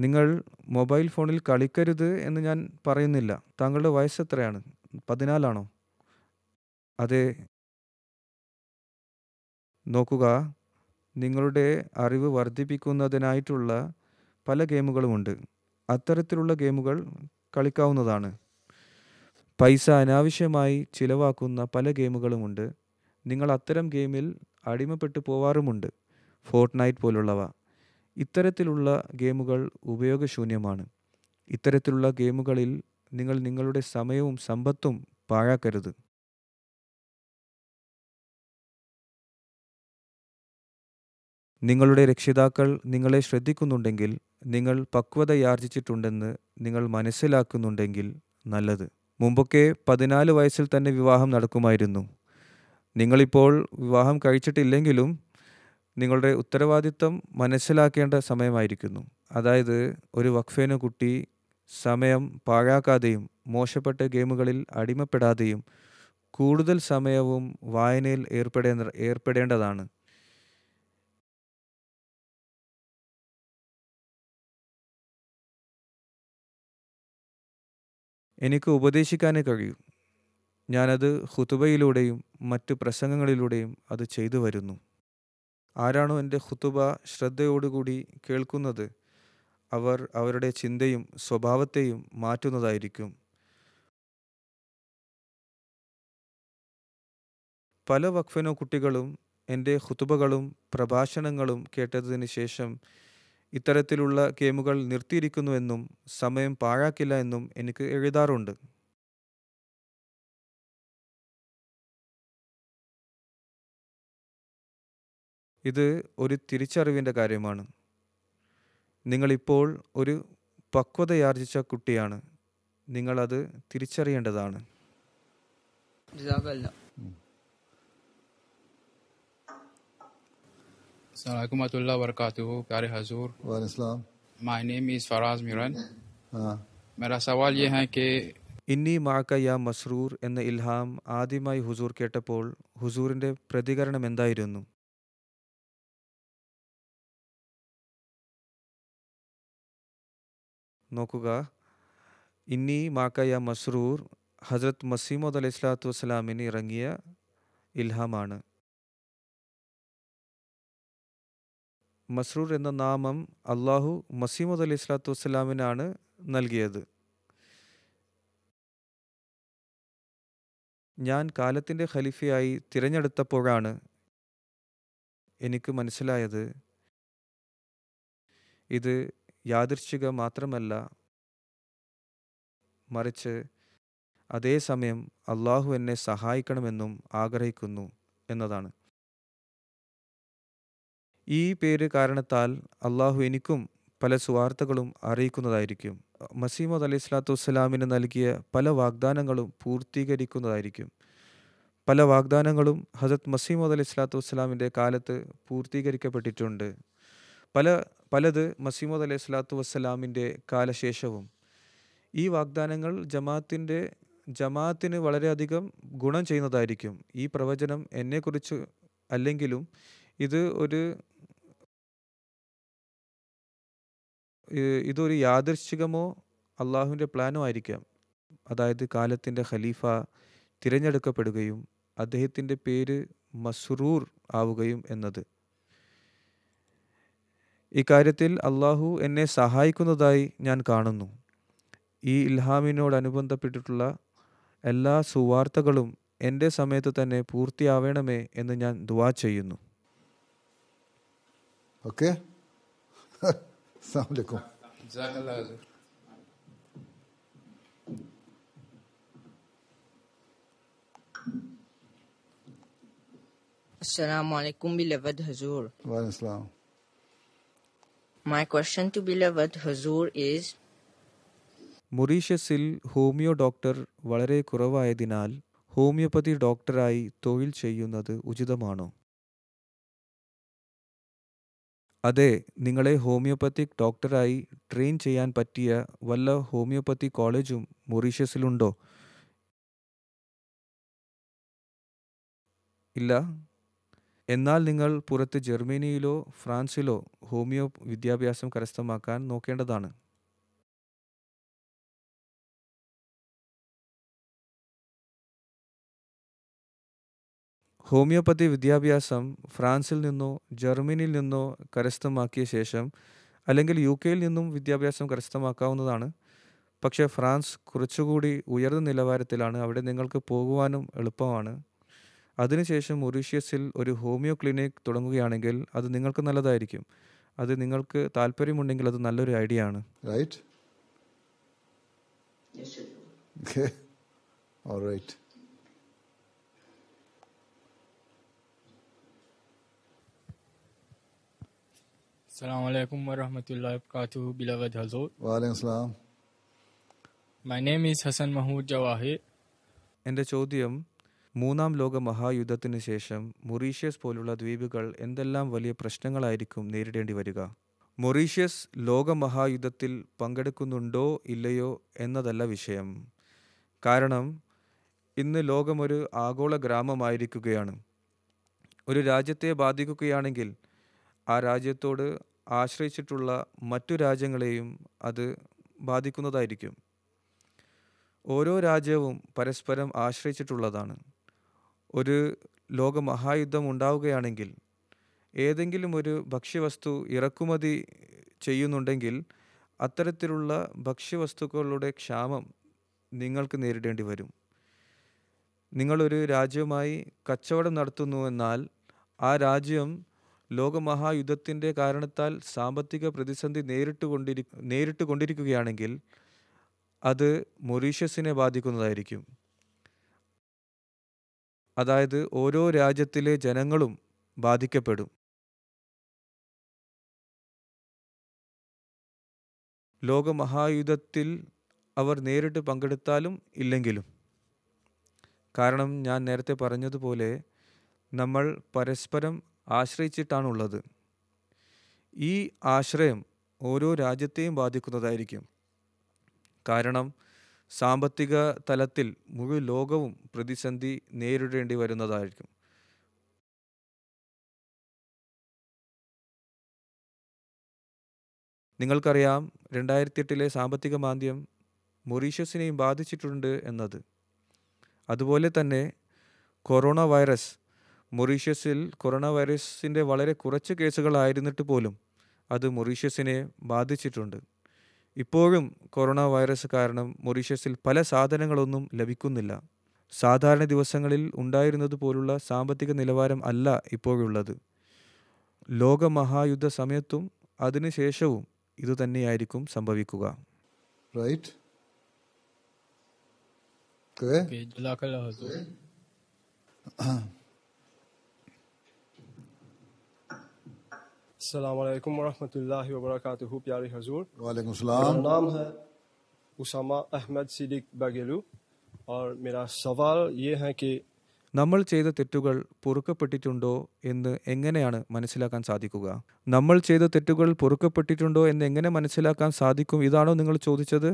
S3: നിങ്ങൾ മൊബൈൽ ഫോണിൽ കളിക്കരുത് എന്ന് ഞാൻ പറയുന്നില്ല താങ്കളുടെ വയസ്സ് എത്രയാണ് പതിനാലാണോ അതെ നോക്കുക നിങ്ങളുടെ അറിവ് വർദ്ധിപ്പിക്കുന്നതിനായിട്ടുള്ള പല ഗെയിമുകളുമുണ്ട് അത്തരത്തിലുള്ള ഗെയിമുകൾ കളിക്കാവുന്നതാണ് പൈസ അനാവശ്യമായി ചിലവാക്കുന്ന പല ഗെയിമുകളുമുണ്ട് നിങ്ങൾ അത്തരം ഗെയിമിൽ അടിമപ്പെട്ടു പോവാറുമുണ്ട് ഫോർട്ട്നൈറ്റ് പോലുള്ളവ ഇത്തരത്തിലുള്ള ഗെയിമുകൾ ഉപയോഗശൂന്യമാണ് ഇത്തരത്തിലുള്ള ഗെയിമുകളിൽ നിങ്ങൾ നിങ്ങളുടെ സമയവും
S1: സമ്പത്തും പാഴാക്കരുത് നിങ്ങളുടെ രക്ഷിതാക്കൾ നിങ്ങളെ ശ്രദ്ധിക്കുന്നുണ്ടെങ്കിൽ
S3: നിങ്ങൾ പക്വതയാർജിച്ചിട്ടുണ്ടെന്ന് നിങ്ങൾ മനസ്സിലാക്കുന്നുണ്ടെങ്കിൽ നല്ലത് മുമ്പൊക്കെ പതിനാല് വയസ്സിൽ തന്നെ വിവാഹം നടക്കുമായിരുന്നു നിങ്ങളിപ്പോൾ വിവാഹം കഴിച്ചിട്ടില്ലെങ്കിലും നിങ്ങളുടെ ഉത്തരവാദിത്തം മനസ്സിലാക്കേണ്ട സമയമായിരിക്കുന്നു അതായത് ഒരു വഖഫേന കുട്ടി സമയം പാഴാക്കാതെയും മോശപ്പെട്ട ഗെയിമുകളിൽ അടിമപ്പെടാതെയും കൂടുതൽ സമയവും വായനയിൽ ഏർപ്പെടേ
S1: ഏർപ്പെടേണ്ടതാണ് എനിക്ക് ഉപദേശിക്കാനേ
S3: കഴിയൂ ഞാനത് ഹുതുബയിലൂടെയും മറ്റു പ്രസംഗങ്ങളിലൂടെയും അത് ചെയ്തു വരുന്നു ആരാണോ എൻ്റെ ഹുതുബ ശ്രദ്ധയോടുകൂടി കേൾക്കുന്നത് അവർ അവരുടെ ചിന്തയും സ്വഭാവത്തെയും മാറ്റുന്നതായിരിക്കും പല വഖഫനോ കുട്ടികളും എൻ്റെ ഹുതുബകളും പ്രഭാഷണങ്ങളും കേട്ടതിന് ശേഷം ഇത്തരത്തിലുള്ള ഗെയിമുകൾ നിർത്തിയിരിക്കുന്നുവെന്നും സമയം പാഴാക്കില്ല എന്നും എനിക്ക് എഴുതാറുണ്ട്
S1: ഇത് ഒരു തിരിച്ചറിവിൻ്റെ കാര്യമാണ്
S3: നിങ്ങളിപ്പോൾ ഒരു പക്വതയാർജിച്ച കുട്ടിയാണ് നിങ്ങളത് തിരിച്ചറിയേണ്ടതാണ്
S4: Assalamualaikum warahmatullahi wabarakatuh. प्यारे हजूर वालेकुम
S2: my name is Faraz Miran मेरा सवाल ये है कि
S3: ഇന്നി മാക്ക യാ മസ്രൂർ എന്ന ഇൽഹാം ആദ്യമായി ഹുസൂർ കേട്ടപ്പോൾ ഹുസൂറിൻ്റെ പ്രതികരണം എന്തായിരുന്നു
S1: നോക്കുക ഇന്നി മാക്ക യാ മസ്രൂർ
S3: ഹസ്രത് മസീമോദ് അലൈഹി സ്വലാത്തു വസ്സലാമിന് ഇറങ്ങിയ ഇൽഹാമാണ് മസ്രൂർ എന്ന നാമം അള്ളാഹു മസീമദ് അലൈഹി സ്വലാത്തു വസ്സലാമിനാണ് നൽകിയത് ഞാൻ കാലത്തിൻ്റെ ഖലീഫയായി തിരഞ്ഞെടുത്തപ്പോഴാണ് എനിക്ക് മനസ്സിലായത് ഇത് യാദൃശ്ചിക മാത്രമല്ല മറിച്ച് അതേസമയം അള്ളാഹു എന്നെ സഹായിക്കണമെന്നും ആഗ്രഹിക്കുന്നു എന്നതാണ് ഈ പേര് കാരണത്താൽ അള്ളാഹു എനിക്കും പല സുവാർത്തകളും അറിയിക്കുന്നതായിരിക്കും മസീമദ് അലൈഹി സ്വലാത്തു വസ്സലാമിന് നൽകിയ പല വാഗ്ദാനങ്ങളും പൂർത്തീകരിക്കുന്നതായിരിക്കും പല വാഗ്ദാനങ്ങളും ഹസത്ത് മസീമദ് അലൈഹി സ്വലാത്തു വസ്സലാമിൻ്റെ കാലത്ത് പൂർത്തീകരിക്കപ്പെട്ടിട്ടുണ്ട് പല പലത് മസീമദ് അലൈഹി സ്വലാത്തു വസ്സലാമിൻ്റെ കാലശേഷവും ഈ വാഗ്ദാനങ്ങൾ ജമാഅത്തിൻ്റെ ജമാഅത്തിന് വളരെയധികം ഗുണം ചെയ്യുന്നതായിരിക്കും ഈ പ്രവചനം എന്നെക്കുറിച്ച് അല്ലെങ്കിലും ഇത് ഒരു ഇതൊരു യാദൃശ്ചികമോ അള്ളാഹുവിൻ്റെ പ്ലാനോ ആയിരിക്കാം അതായത് കാലത്തിൻ്റെ ഖലീഫ തിരഞ്ഞെടുക്കപ്പെടുകയും അദ്ദേഹത്തിൻ്റെ പേര് മസ്റൂർ ആവുകയും എന്നത് ഇക്കാര്യത്തിൽ അള്ളാഹു എന്നെ സഹായിക്കുന്നതായി ഞാൻ കാണുന്നു ഈ ഇൽഹാമിനോടനുബന്ധപ്പെട്ടിട്ടുള്ള എല്ലാ സുവാർത്തകളും എൻ്റെ സമയത്ത് തന്നെ പൂർത്തിയാവേണമേ എന്ന് ഞാൻ ദുവാ ചെയ്യുന്നു okay
S4: Selamun Alaikum. Jazakallah.
S5: Assalamu alaikum, beloved Hazur. Assalam. My question to beloved Hazur is
S3: മൊറീഷ്യസിൽ ഹോമിയോ ഡോക്ടർ വളരെ കുറവായതിനാൽ ഹോമിയോപ്പതി ഡോക്ടറായി തൊഴിൽ ചെയ്യുന്നത് ഉചിതമാണോ അതെ, നിങ്ങളെ ഹോമിയോപ്പത്തിക് ഡോക്ടറായി ട്രെയിൻ ചെയ്യാൻ പറ്റിയ വല്ല ഹോമിയോപ്പതി കോളേജും മൊറീഷ്യസിലുണ്ടോ? ഇല്ല. എന്നാൽ നിങ്ങൾ പുറത്ത് ജർമ്മനിയിലോ ഫ്രാൻസിലോ ഹോമിയോ വിദ്യാഭ്യാസം കരസ്ഥമാക്കാൻ
S1: നോക്കേണ്ടതാണ്. ഹോമിയോപ്പതി വിദ്യാഭ്യാസം
S3: ഫ്രാൻസിൽ നിന്നോ ജർമ്മനിയിൽ നിന്നോ കരസ്ഥമാക്കിയ ശേഷം അല്ലെങ്കിൽ യു കെയിൽ നിന്നും വിദ്യാഭ്യാസം കരസ്ഥമാക്കാവുന്നതാണ് പക്ഷേ ഫ്രാൻസ് കുറച്ചുകൂടി ഉയർന്ന നിലവാരത്തിലാണ് അവിടെ നിങ്ങൾക്ക് പോകുവാനും എളുപ്പമാണ് അതിനുശേഷം മൊറീഷ്യസിൽ ഒരു ഹോമിയോ ക്ലിനിക് തുടങ്ങുകയാണെങ്കിൽ അത് നിങ്ങൾക്ക് നല്ലതായിരിക്കും അത് നിങ്ങൾക്ക് താല്പര്യമുണ്ടെങ്കിൽ അത് നല്ലൊരു ഐഡിയ ആണ്
S4: right all right Assalamu alaikum wa rahmatullahi wa barakatuh,
S3: beloved Hazrat.
S4: Wa alaikum My name is Hassan Mahmood Jawahi.
S3: എൻ്റെ ചോദ്യം മൂന്നാം ലോക മഹായുദ്ധത്തിന് ശേഷം മൊറീഷ്യസ് പോലുള്ള ദ്വീപുകൾ എന്തെല്ലാം വലിയ പ്രശ്നങ്ങളായിരിക്കും നേരിടേണ്ടി വരിക മൊറീഷ്യസ് ലോക മഹായുദ്ധത്തിൽ പങ്കെടുക്കുന്നുണ്ടോ ഇല്ലയോ എന്നതല്ല വിഷയം കാരണം ഇന്ന് ലോകമൊരു ആഗോള ഗ്രാമമായിരിക്കുകയാണ് ഒരു രാജ്യത്തെ ബാധിക്കുകയാണെങ്കിൽ ആ രാജ്യത്തോട് ആശ്രയിച്ചിട്ടുള്ള മറ്റു രാജ്യങ്ങളെയും അത് ബാധിക്കുന്നതായിരിക്കും ഓരോ രാജ്യവും പരസ്പരം ആശ്രയിച്ചിട്ടുള്ളതാണ് ഒരു ലോകമഹായുദ്ധം ഉണ്ടാവുകയാണെങ്കിൽ ഏതെങ്കിലും ഒരു ഭക്ഷ്യവസ്തു ഇറക്കുമതി ചെയ്യുന്നുണ്ടെങ്കിൽ അത്തരത്തിലുള്ള ഭക്ഷ്യവസ്തുക്കളുടെ ക്ഷാമം നിങ്ങൾക്ക് നേരിടേണ്ടി വരും നിങ്ങളൊരു രാജ്യവുമായി കച്ചവടം നടത്തുന്നു എന്നാൽ ആ രാജ്യം ലോകമഹായുദ്ധത്തിൻ്റെ കാരണത്താൽ സാമ്പത്തിക പ്രതിസന്ധി നേരിട്ട് കൊണ്ടിരി നേരിട്ട് കൊണ്ടിരിക്കുകയാണെങ്കിൽ അത് മൊറീഷ്യസിനെ ബാധിക്കുന്നതായിരിക്കും
S1: അതായത് ഓരോ രാജ്യത്തിലെ ജനങ്ങളും ബാധിക്കപ്പെടും
S3: ലോകമഹായുദ്ധത്തിൽ അവർ നേരിട്ട് പങ്കെടുത്താലും ഇല്ലെങ്കിലും കാരണം ഞാൻ നേരത്തെ പറഞ്ഞതുപോലെ നമ്മൾ പരസ്പരം ആശ്രയിച്ചിട്ടാണുള്ളത് ഈ ആശ്രയം ഓരോ രാജ്യത്തെയും ബാധിക്കുന്നതായിരിക്കും കാരണം സാമ്പത്തിക തലത്തിൽ മുഴുവൻ ലോകവും പ്രതിസന്ധി നേരിടേണ്ടി വരുന്നതായിരിക്കും നിങ്ങൾക്കറിയാം രണ്ടായിരത്തി എട്ടിലെ സാമ്പത്തിക മാന്ദ്യം മൊറീഷ്യസിനെയും ബാധിച്ചിട്ടുണ്ട് എന്നത് അതുപോലെ തന്നെ കൊറോണ വൈറസ് മൊറീഷ്യസിൽ കൊറോണ വൈറസിൻ്റെ വളരെ കുറച്ച് കേസുകളായിരുന്നിട്ട് പോലും അത് മൊറീഷ്യസിനെ ബാധിച്ചിട്ടുണ്ട് ഇപ്പോഴും കൊറോണ വൈറസ് കാരണം മൊറീഷ്യസിൽ പല സാധനങ്ങളൊന്നും ലഭിക്കുന്നില്ല സാധാരണ ദിവസങ്ങളിൽ ഉണ്ടായിരുന്നത് പോലുള്ള സാമ്പത്തിക നിലവാരം അല്ല ഇപ്പോഴുള്ളത് ലോകമഹായുദ്ധ സമയത്തും അതിനുശേഷവും ഇതുതന്നെയായിരിക്കും സംഭവിക്കുക റൈറ്റ് Okay.
S4: okay. السلام علیکم ورحمۃ اللہ وبرکاتہ پیارے حضور وعلیکم السلام نام ہے اسامہ احمد صدیق بگیلو اور میرا سوال یہ ہے کہ
S3: നമ്മൾ ചെയ്ത തെറ്റുകൾ പൊറുക്കപ്പെട്ടിട്ടുണ്ടോ എന്ന് എങ്ങനെയാണ് മനസ്സിലാക്കാൻ സാധിക്കുക നമ്മൾ ചെയ്ത തെറ്റുകൾ പൊറുക്കപ്പെട്ടിട്ടുണ്ടോ എന്ന് എങ്ങനെ മനസ്സിലാക്കാൻ സാധിക്കും ഇതാണോ നിങ്ങൾ ചോദിച്ചത്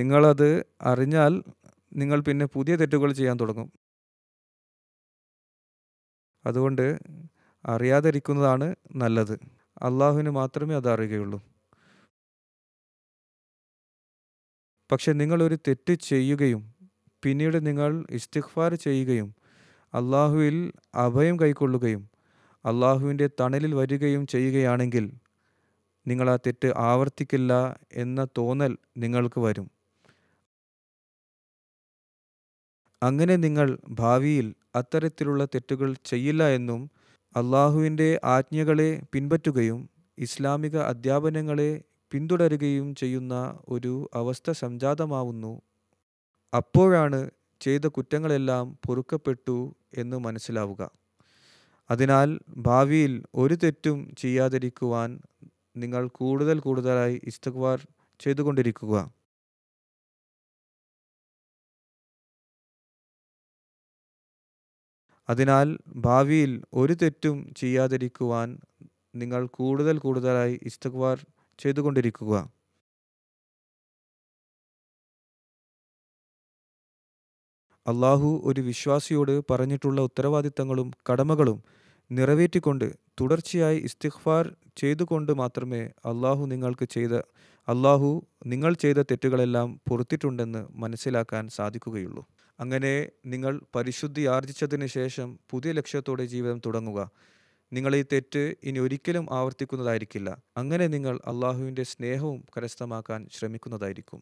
S3: നിങ്ങളത് അറിഞ്ഞാൽ നിങ്ങൾ പിന്നെ പുതിയ തെറ്റുകൾ ചെയ്യാൻ തുടങ്ങും അതുകൊണ്ട് അറിയാതിരിക്കുന്നതാണ് നല്ലത് അള്ളാഹുവിന് മാത്രമേ അത് അറിയുകയുള്ളൂ പക്ഷെ നിങ്ങളൊരു തെറ്റ് ചെയ്യുകയും പിന്നീട് നിങ്ങൾ ഇസ്തിഖ്ഫാർ ചെയ്യുകയും അള്ളാഹുവിൽ അഭയം കൈക്കൊള്ളുകയും അള്ളാഹുവിൻ്റെ തണലിൽ വരികയും ചെയ്യുകയാണെങ്കിൽ നിങ്ങൾ ആ തെറ്റ് ആവർത്തിക്കില്ല എന്ന തോന്നൽ നിങ്ങൾക്ക് വരും അങ്ങനെ നിങ്ങൾ ഭാവിയിൽ അത്തരത്തിലുള്ള തെറ്റുകൾ ചെയ്യില്ല എന്നും അള്ളാഹുവിൻ്റെ ആജ്ഞകളെ പിൻപറ്റുകയും ഇസ്ലാമിക അധ്യാപനങ്ങളെ പിന്തുടരുകയും ചെയ്യുന്ന ഒരു അവസ്ഥ സംജാതമാവുന്നു അപ്പോഴാണ് ചെയ്ത കുറ്റങ്ങളെല്ലാം പൊറുക്കപ്പെട്ടു എന്ന് മനസ്സിലാവുക അതിനാൽ ഭാവിയിൽ ഒരു തെറ്റും ചെയ്യാതിരിക്കുവാൻ നിങ്ങൾ
S1: കൂടുതൽ കൂടുതലായി ഇസ്തഖ്വാർ ചെയ്തുകൊണ്ടിരിക്കുക അതിനാൽ
S3: ഭാവിയിൽ ഒരു തെറ്റും ചെയ്യാതിരിക്കുവാൻ നിങ്ങൾ കൂടുതൽ കൂടുതലായി ഇസ്തഖ്വാർ ചെയ്തുകൊണ്ടിരിക്കുക അള്ളാഹു ഒരു വിശ്വാസിയോട് പറഞ്ഞിട്ടുള്ള ഉത്തരവാദിത്തങ്ങളും കടമകളും നിറവേറ്റിക്കൊണ്ട് തുടർച്ചയായി ഇസ്തിഖ്ഫാർ ചെയ്തുകൊണ്ട് മാത്രമേ അള്ളാഹു നിങ്ങൾക്ക് ചെയ്ത അള്ളാഹു നിങ്ങൾ ചെയ്ത തെറ്റുകളെല്ലാം പൊറുത്തിട്ടുണ്ടെന്ന് മനസ്സിലാക്കാൻ സാധിക്കുകയുള്ളൂ അങ്ങനെ നിങ്ങൾ പരിശുദ്ധി ആർജിച്ചതിന് ശേഷം പുതിയ ലക്ഷ്യത്തോടെ ജീവിതം തുടങ്ങുക നിങ്ങൾ ഈ തെറ്റ് ഇനി ഒരിക്കലും ആവർത്തിക്കുന്നതായിരിക്കില്ല അങ്ങനെ നിങ്ങൾ അള്ളാഹുവിൻ്റെ സ്നേഹവും കരസ്ഥമാക്കാൻ ശ്രമിക്കുന്നതായിരിക്കും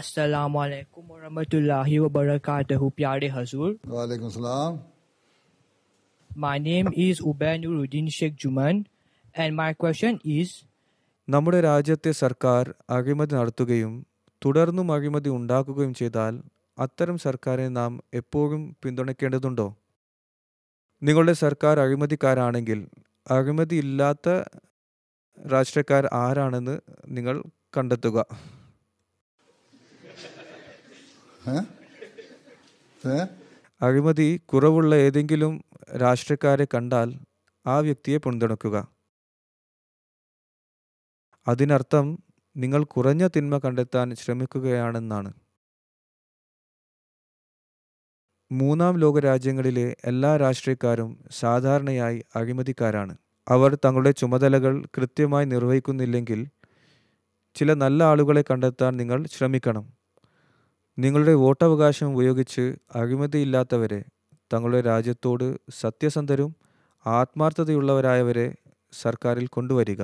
S2: അസ്സലാമു അലൈക്കും വറഹമത്തുള്ളാഹി വബറകാതുഹു പ്യാരെ ഹസൂർ വഅലൈക്കും സലാം My name is Ubanuruddin Sheikh Juman and my question
S3: is നമ്മുടെ രാജ്യത്തെ സർക്കാർ അഴിമതി നടത്തുകയും തുടർന്നും അഴിമതി ഉണ്ടാക്കുകയും ചെയ്താൽ അത്തരം സർക്കാരിനെ നാം എപ്പോഴും പിന്തുണയ്ക്കേണ്ടതുണ്ടോ നിങ്ങളുടെ സർക്കാർ അഴിമതിക്കാരാണെങ്കിൽ അഴിമതി ഇല്ലാത്ത രാഷ്ട്രീയക്കാർ ആരാണെന്ന് നിങ്ങൾ കണ്ടെത്തുക അഴിമതി കുറവുള്ള ഏതെങ്കിലും രാഷ്ട്രീയക്കാരെ കണ്ടാൽ ആ വ്യക്തിയെ പിന്തുണയ്ക്കുക അതിനർത്ഥം നിങ്ങൾ കുറഞ്ഞ തിന്മ കണ്ടെത്താൻ ശ്രമിക്കുകയാണെന്നാണ് മൂന്നാം ലോക രാജ്യങ്ങളിലെ എല്ലാ രാഷ്ട്രീയക്കാരും സാധാരണയായി അഴിമതിക്കാരാണ് അവർ തങ്ങളുടെ ചുമതലകൾ കൃത്യമായി നിർവഹിക്കുന്നില്ലെങ്കിൽ ചില നല്ല ആളുകളെ കണ്ടെത്താൻ നിങ്ങൾ ശ്രമിക്കണം നിങ്ങളുടെ വോട്ടവകാശം ഉപയോഗിച്ച് അഴിമതിയില്ലാത്തവരെ തങ്ങളുടെ രാജ്യത്തോട് സത്യസന്ധരും ആത്മാർത്ഥതയുള്ളവരായവരെ സർക്കാരിൽ കൊണ്ടുവരിക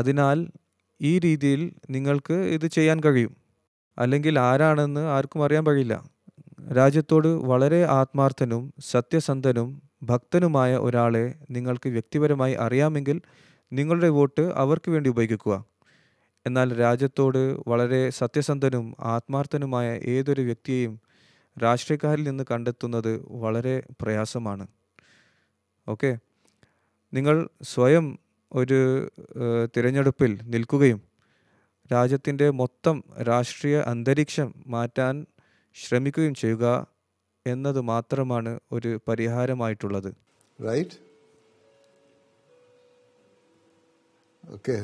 S3: അതിനാൽ ഈ രീതിയിൽ നിങ്ങൾക്ക് ഇത് ചെയ്യാൻ കഴിയും അല്ലെങ്കിൽ ആരാണെന്ന് ആർക്കും അറിയാൻ കഴിയില്ല രാജ്യത്തോട് വളരെ ആത്മാർത്ഥനും സത്യസന്ധനും ഭക്തനുമായ ഒരാളെ നിങ്ങൾക്ക് വ്യക്തിപരമായി അറിയാമെങ്കിൽ നിങ്ങളുടെ വോട്ട് അവർക്ക് വേണ്ടി ഉപയോഗിക്കുക എന്നാൽ രാജ്യത്തോട് വളരെ സത്യസന്ധനും ആത്മാർത്ഥനുമായ ഏതൊരു വ്യക്തിയെയും രാഷ്ട്രീയക്കാരിൽ നിന്ന് കണ്ടെത്തുന്നത് വളരെ പ്രയാസമാണ് ഓക്കെ നിങ്ങൾ സ്വയം ഒരു തിരഞ്ഞെടുപ്പിൽ നിൽക്കുകയും രാജ്യത്തിൻ്റെ മൊത്തം രാഷ്ട്രീയ അന്തരീക്ഷം മാറ്റാൻ ശ്രമിക്കുകയും ചെയ്യുക എന്നത് മാത്രമാണ് ഒരു പരിഹാരമായിട്ടുള്ളത് റൈറ്റ്
S4: ഓക്കെ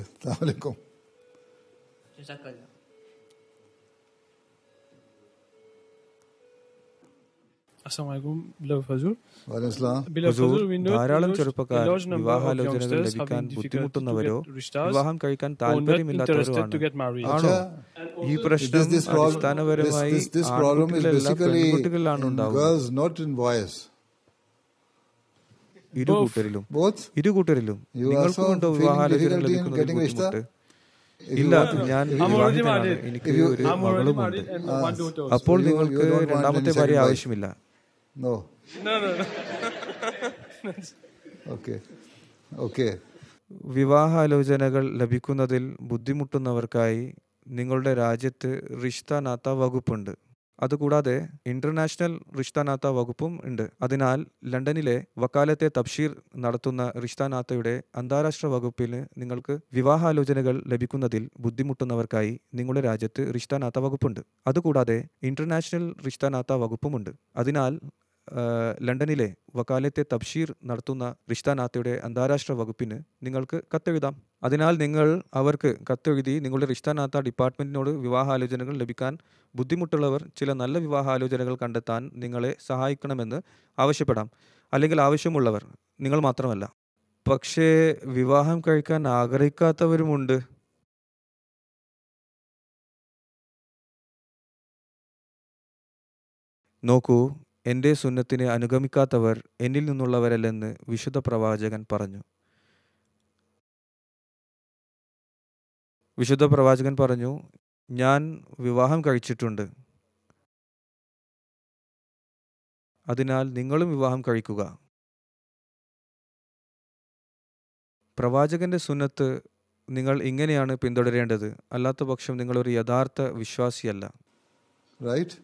S4: ധാരാളം ചെറുപ്പക്കാർ വിവാഹാലോചനകൾ ലഭിക്കാൻ ബുദ്ധിമുട്ടുന്നവരോ വിവാഹം കഴിക്കാൻ താല്പര്യമില്ലാത്തവരോ ഈ പ്രശ്നം അടിസ്ഥാനപരമായി പെൺകുട്ടികളിലാണ് ഉണ്ടാവുന്നത്
S3: ഇരു കൂട്ടരിലും ഇരു കൂട്ടരിലും നിങ്ങൾക്കും ഉണ്ടോ വിവാഹാലോചന ലഭിക്കുന്നത് ബുദ്ധിമുട്ട് ഇല്ല ഞാൻ എനിക്ക് ഒരു മകളുമുണ്ട് അപ്പോൾ നിങ്ങൾക്ക് രണ്ടാമത്തെ ഭാര്യ ആവശ്യമില്ല No. No, no, no. okay. Okay. വിവാഹാലോചനകൾ ലഭിക്കുന്നതിൽ ബുദ്ധിമുട്ടുന്നവർക്കായി നിങ്ങളുടെ രാജ്യത്ത് റിഷ്താനാത്ത വകുപ്പുണ്ട് അതുകൂടാതെ ഇന്റർനാഷണൽ റിഷ്താനാത്ത വകുപ്പും ഉണ്ട് അതിനാൽ ലണ്ടനിലെ വക്കാലത്തെ തബ്ഷീർ നടത്തുന്ന റിഷ്താനാത്തയുടെ അന്താരാഷ്ട്ര വകുപ്പിന് നിങ്ങൾക്ക് വിവാഹാലോചനകൾ ലഭിക്കുന്നതിൽ ബുദ്ധിമുട്ടുന്നവർക്കായി നിങ്ങളുടെ രാജ്യത്ത് റിഷ്താനാത്ത വകുപ്പുണ്ട് അതുകൂടാതെ ഇന്റർനാഷണൽ റിഷ്താനാത്ത വകുപ്പുമുണ്ട് അതിനാൽ ലണ്ടനിലെ വക്കാലത്തെ തബ്ഷീർ നടത്തുന്ന റിഷ്താനാത്തയുടെ അന്താരാഷ്ട്ര വകുപ്പിന് നിങ്ങൾക്ക് കത്തെഴുതാം അതിനാൽ നിങ്ങൾ അവർക്ക് കത്തെഴുതി നിങ്ങളുടെ റിഷ്താനാത്ത ഡിപ്പാർട്ട്മെൻറ്റിനോട് വിവാഹാലോചനകൾ ലഭിക്കാൻ ബുദ്ധിമുട്ടുള്ളവർ ചില നല്ല വിവാഹാലോചനകൾ കണ്ടെത്താൻ നിങ്ങളെ സഹായിക്കണമെന്ന് ആവശ്യപ്പെടാം അല്ലെങ്കിൽ ആവശ്യമുള്ളവർ നിങ്ങൾ മാത്രമല്ല പക്ഷേ വിവാഹം കഴിക്കാൻ
S1: ആഗ്രഹിക്കാത്തവരുമുണ്ട് നോക്കൂ എൻ്റെ സുന്നത്തിനെ അനുഗമിക്കാത്തവർ
S3: എന്നിൽ നിന്നുള്ളവരല്ലെന്ന് വിശുദ്ധ പ്രവാചകൻ പറഞ്ഞു വിശുദ്ധ പ്രവാചകൻ പറഞ്ഞു ഞാൻ വിവാഹം കഴിച്ചിട്ടുണ്ട്
S1: അതിനാൽ നിങ്ങളും വിവാഹം കഴിക്കുക പ്രവാചകന്റെ സുന്നത്ത്
S3: നിങ്ങൾ ഇങ്ങനെയാണ് പിന്തുടരേണ്ടത് അല്ലാത്ത പക്ഷം നിങ്ങളൊരു യഥാർത്ഥ വിശ്വാസിയല്ല
S4: right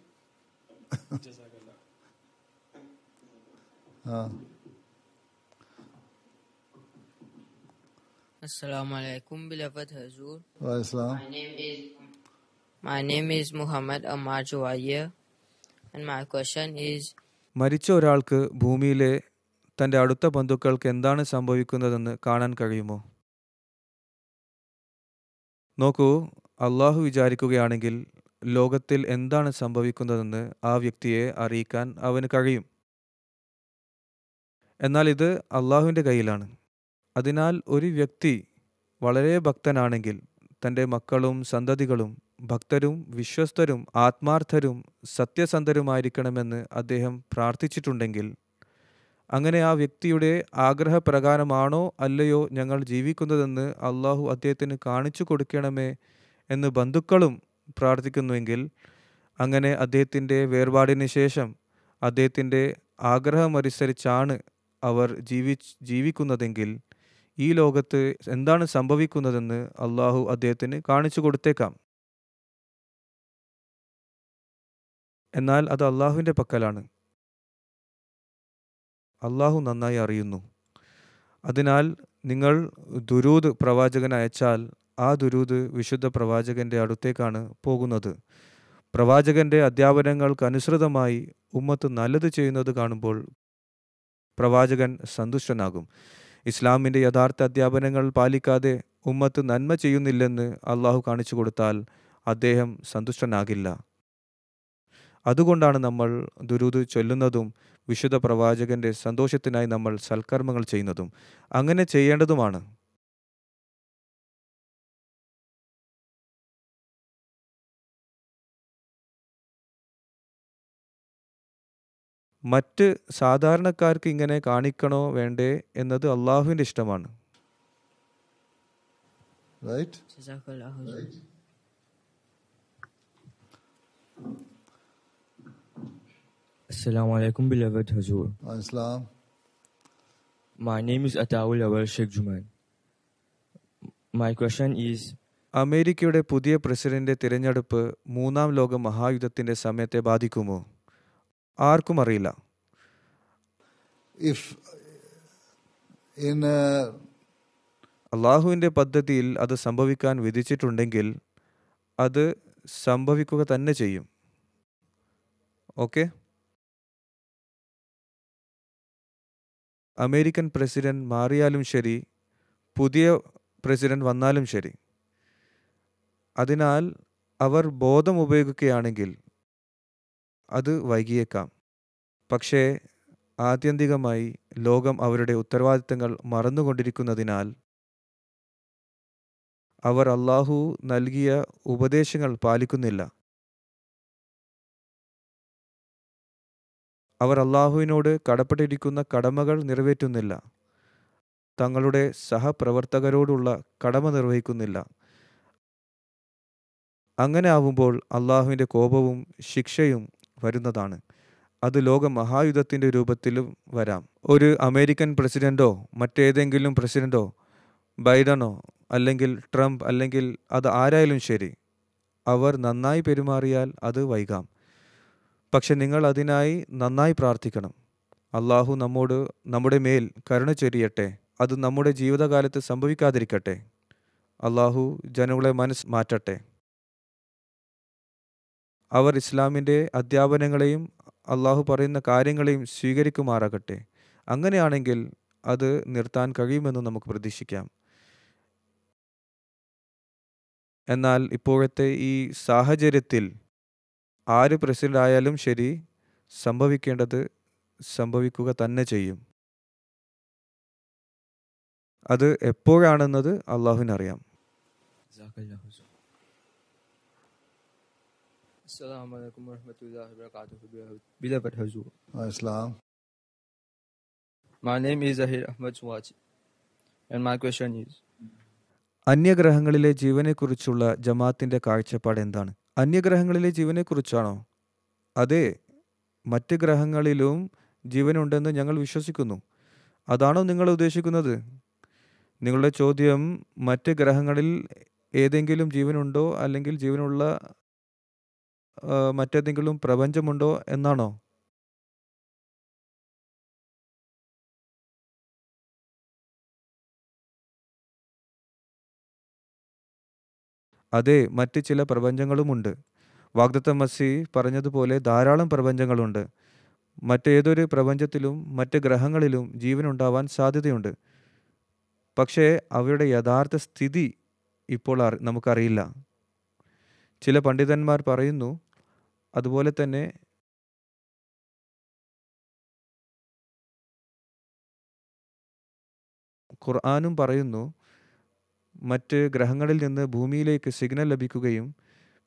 S4: Assalamu
S5: alaikum, beloved Hazur. My name
S1: is
S4: My name is Muhammad
S5: Amar Juwayya and my question is
S3: മരിച്ച ഒരാൾക്ക് ഭൂമിയിലെ തന്റെ അടുത്ത ബന്ധുക്കൾക്ക് എന്താണ് സംഭവിക്കുന്നതെന്ന് കാണാൻ കഴിയുമോ നോക്കൂ അള്ളാഹു വിചാരിക്കുകയാണെങ്കിൽ ലോകത്തിൽ എന്താണ് സംഭവിക്കുന്നതെന്ന് ആ വ്യക്തിയെ അറിയിക്കാൻ അവന് കഴിയും എന്നാൽ ഇത് അള്ളാഹുവിൻ്റെ കയ്യിലാണ് അതിനാൽ ഒരു വ്യക്തി വളരെ ഭക്തനാണെങ്കിൽ തൻ്റെ മക്കളും സന്തതികളും ഭക്തരും വിശ്വസ്തരും ആത്മാർത്ഥരും സത്യസന്ധരുമായിരിക്കണമെന്ന് അദ്ദേഹം പ്രാർത്ഥിച്ചിട്ടുണ്ടെങ്കിൽ അങ്ങനെ ആ വ്യക്തിയുടെ ആഗ്രഹപ്രകാരമാണോ അല്ലയോ ഞങ്ങൾ ജീവിക്കുന്നതെന്ന് അള്ളാഹു അദ്ദേഹത്തിന് കാണിച്ചു കൊടുക്കണമേ എന്ന് ബന്ധുക്കളും പ്രാർത്ഥിക്കുന്നുവെങ്കിൽ അങ്ങനെ അദ്ദേഹത്തിൻ്റെ വേർപാടിന് ശേഷം അദ്ദേഹത്തിൻ്റെ ആഗ്രഹമനുസരിച്ചാണ് അവർ ജീവി ജീവിക്കുന്നതെങ്കിൽ ഈ ലോകത്ത് എന്താണ് സംഭവിക്കുന്നതെന്ന് അള്ളാഹു അദ്ദേഹത്തിന് കാണിച്ചു കൊടുത്തേക്കാം എന്നാൽ അത് അള്ളാഹുവിൻ്റെ പക്കലാണ് അള്ളാഹു നന്നായി അറിയുന്നു അതിനാൽ നിങ്ങൾ ദുരൂദ് പ്രവാചകൻ അയച്ചാൽ ആ ദുരൂദ് വിശുദ്ധ പ്രവാചകൻ്റെ അടുത്തേക്കാണ് പോകുന്നത് പ്രവാചകൻ്റെ അധ്യാപനങ്ങൾക്കനുസൃതമായി ഉമ്മത്ത് നല്ലത് ചെയ്യുന്നത് കാണുമ്പോൾ പ്രവാചകൻ സന്തുഷ്ടനാകും ഇസ്ലാമിൻ്റെ യഥാർത്ഥ അധ്യാപനങ്ങൾ പാലിക്കാതെ ഉമ്മത്ത് നന്മ ചെയ്യുന്നില്ലെന്ന് അള്ളാഹു കാണിച്ചു കൊടുത്താൽ അദ്ദേഹം സന്തുഷ്ടനാകില്ല അതുകൊണ്ടാണ് നമ്മൾ ദുരുത് ചൊല്ലുന്നതും വിശുദ്ധ പ്രവാചകൻ്റെ
S1: സന്തോഷത്തിനായി നമ്മൾ സൽക്കർമ്മങ്ങൾ ചെയ്യുന്നതും അങ്ങനെ ചെയ്യേണ്ടതുമാണ് മറ്റ് സാധാരണക്കാർക്ക്
S3: ഇങ്ങനെ കാണിക്കണോ വേണ്ടേ എന്നത് അള്ളാഹുവിൻ്റെ ഇഷ്ടമാണ് അമേരിക്കയുടെ പുതിയ പ്രസിഡന്റ് തിരഞ്ഞെടുപ്പ് മൂന്നാം ലോക മഹായുദ്ധത്തിന്റെ സമയത്തെ ബാധിക്കുമോ ആർക്കും അറിയില്ല uh, അള്ളാഹുവിൻ്റെ പദ്ധതിയിൽ അത് സംഭവിക്കാൻ വിധിച്ചിട്ടുണ്ടെങ്കിൽ അത് സംഭവിക്കുക തന്നെ ചെയ്യും ഓക്കെ അമേരിക്കൻ പ്രസിഡന്റ് മാറിയാലും ശരി പുതിയ പ്രസിഡന്റ് വന്നാലും ശരി അതിനാൽ അവർ ബോധം ഉപയോഗിക്കുകയാണെങ്കിൽ അത് വൈകിയേക്കാം പക്ഷേ ആത്യന്തികമായി ലോകം അവരുടെ ഉത്തരവാദിത്തങ്ങൾ മറന്നുകൊണ്ടിരിക്കുന്നതിനാൽ അവർ അള്ളാഹു നൽകിയ ഉപദേശങ്ങൾ പാലിക്കുന്നില്ല അവർ അള്ളാഹുവിനോട് കടപ്പെട്ടിരിക്കുന്ന കടമകൾ നിറവേറ്റുന്നില്ല തങ്ങളുടെ സഹപ്രവർത്തകരോടുള്ള കടമ നിർവഹിക്കുന്നില്ല അങ്ങനെ ആവുമ്പോൾ അള്ളാഹുവിൻ്റെ കോപവും ശിക്ഷയും വരുന്നതാണ് അത് ലോക മഹായുദ്ധത്തിൻ്റെ രൂപത്തിലും വരാം ഒരു അമേരിക്കൻ പ്രസിഡൻറ്റോ മറ്റേതെങ്കിലും പ്രസിഡൻറ്റോ ബൈഡനോ അല്ലെങ്കിൽ ട്രംപ് അല്ലെങ്കിൽ അത് ആരായാലും ശരി അവർ നന്നായി പെരുമാറിയാൽ അത് വൈകാം പക്ഷെ നിങ്ങൾ അതിനായി നന്നായി പ്രാർത്ഥിക്കണം അള്ളാഹു നമ്മോട് നമ്മുടെ മേൽ കരുണ ചൊരിയട്ടെ അത് നമ്മുടെ ജീവിതകാലത്ത് സംഭവിക്കാതിരിക്കട്ടെ അള്ളാഹു ജനങ്ങളെ മനസ്സ് മാറ്റട്ടെ അവർ ഇസ്ലാമിൻ്റെ അധ്യാപനങ്ങളെയും അള്ളാഹു പറയുന്ന കാര്യങ്ങളെയും സ്വീകരിക്കുമാറാകട്ടെ അങ്ങനെയാണെങ്കിൽ അത് നിർത്താൻ കഴിയുമെന്ന് നമുക്ക് പ്രതീക്ഷിക്കാം എന്നാൽ ഇപ്പോഴത്തെ ഈ സാഹചര്യത്തിൽ ആര് പ്രസിഡന്റ് ആയാലും ശരി സംഭവിക്കേണ്ടത് സംഭവിക്കുക തന്നെ ചെയ്യും അത് എപ്പോഴാണെന്നത് അള്ളാഹുവിനറിയാം
S1: السلام
S2: عليكم ورحمة الله وبركاته
S3: beloved Hazur. Islam. My name is Zahir Ahmad Swati and my question is അന്യഗ്രഹങ്ങളിലെ ജീവനെക്കുറിച്ചുള്ള ജമാഅത്തിന്റെ കാഴ്ചപ്പാട് എന്താണ് അന്യഗ്രഹങ്ങളിലെ ജീവനെക്കുറിച്ചാണോ അതെ മറ്റ് ഗ്രഹങ്ങളിലും ജീവനുണ്ടെന്ന് ഞങ്ങൾ വിശ്വസിക്കുന്നു അതാണോ നിങ്ങൾ ഉദ്ദേശിക്കുന്നത് നിങ്ങളുടെ ചോദ്യം മറ്റ് ഗ്രഹങ്ങളിൽ ഏതെങ്കിലും ജീവനുണ്ടോ അല്ലെങ്കിൽ ജീവനുള്ള
S1: മറ്റേതെങ്കിലും പ്രപഞ്ചമുണ്ടോ എന്നാണോ അതെ മറ്റ് ചില പ്രപഞ്ചങ്ങളുമുണ്ട് വാഗ്ദത്ത മസി
S3: പറഞ്ഞതുപോലെ ധാരാളം പ്രപഞ്ചങ്ങളുണ്ട് മറ്റേതൊരു പ്രപഞ്ചത്തിലും മറ്റ് ഗ്രഹങ്ങളിലും ജീവനുണ്ടാവാൻ സാധ്യതയുണ്ട് പക്ഷേ അവയുടെ യഥാർത്ഥ സ്ഥിതി ഇപ്പോൾ നമുക്കറിയില്ല ചില പണ്ഡിതന്മാർ പറയുന്നു
S1: അതുപോലെ തന്നെ ഖുർആാനും പറയുന്നു
S3: മറ്റ് ഗ്രഹങ്ങളിൽ നിന്ന് ഭൂമിയിലേക്ക് സിഗ്നൽ ലഭിക്കുകയും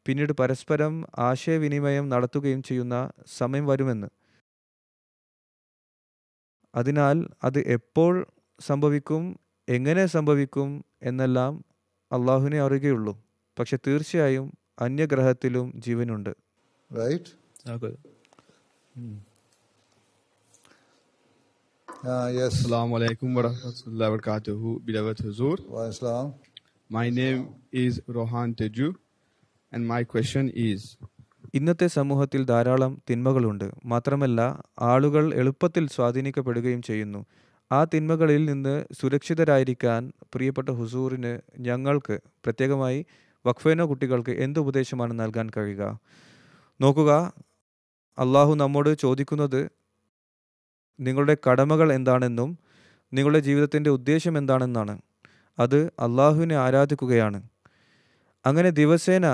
S3: പിന്നീട് പരസ്പരം ആശയവിനിമയം നടത്തുകയും ചെയ്യുന്ന സമയം വരുമെന്ന് അതിനാൽ അത് എപ്പോൾ സംഭവിക്കും എങ്ങനെ സംഭവിക്കും എന്നെല്ലാം അള്ളാഹുവിനെ അറിയുകയുള്ളൂ പക്ഷെ തീർച്ചയായും അന്യഗ്രഹത്തിലും ജീവനുണ്ട്
S4: റൈറ്റ് hmm. ah, ഇന്നത്തെ
S3: സമൂഹത്തിൽ ധാരാളം തിന്മകളുണ്ട് മാത്രമല്ല ആളുകൾ എളുപ്പത്തിൽ സ്വാധീനിക്കപ്പെടുകയും ചെയ്യുന്നു ആ തിന്മകളിൽ നിന്ന് സുരക്ഷിതരായിരിക്കാൻ പ്രിയപ്പെട്ട ഹുസൂറിന് ഞങ്ങൾക്ക് പ്രത്യേകമായി വഖഫേനോ കുട്ടികൾക്ക് എന്ത് ഉപദേശമാണ് നൽകാൻ കഴിയുക നോക്കുക അള്ളാഹു നമ്മോട് ചോദിക്കുന്നത് നിങ്ങളുടെ കടമകൾ എന്താണെന്നും നിങ്ങളുടെ ജീവിതത്തിൻ്റെ ഉദ്ദേശം എന്താണെന്നാണ് അത് അള്ളാഹുവിനെ ആരാധിക്കുകയാണ് അങ്ങനെ ദിവസേന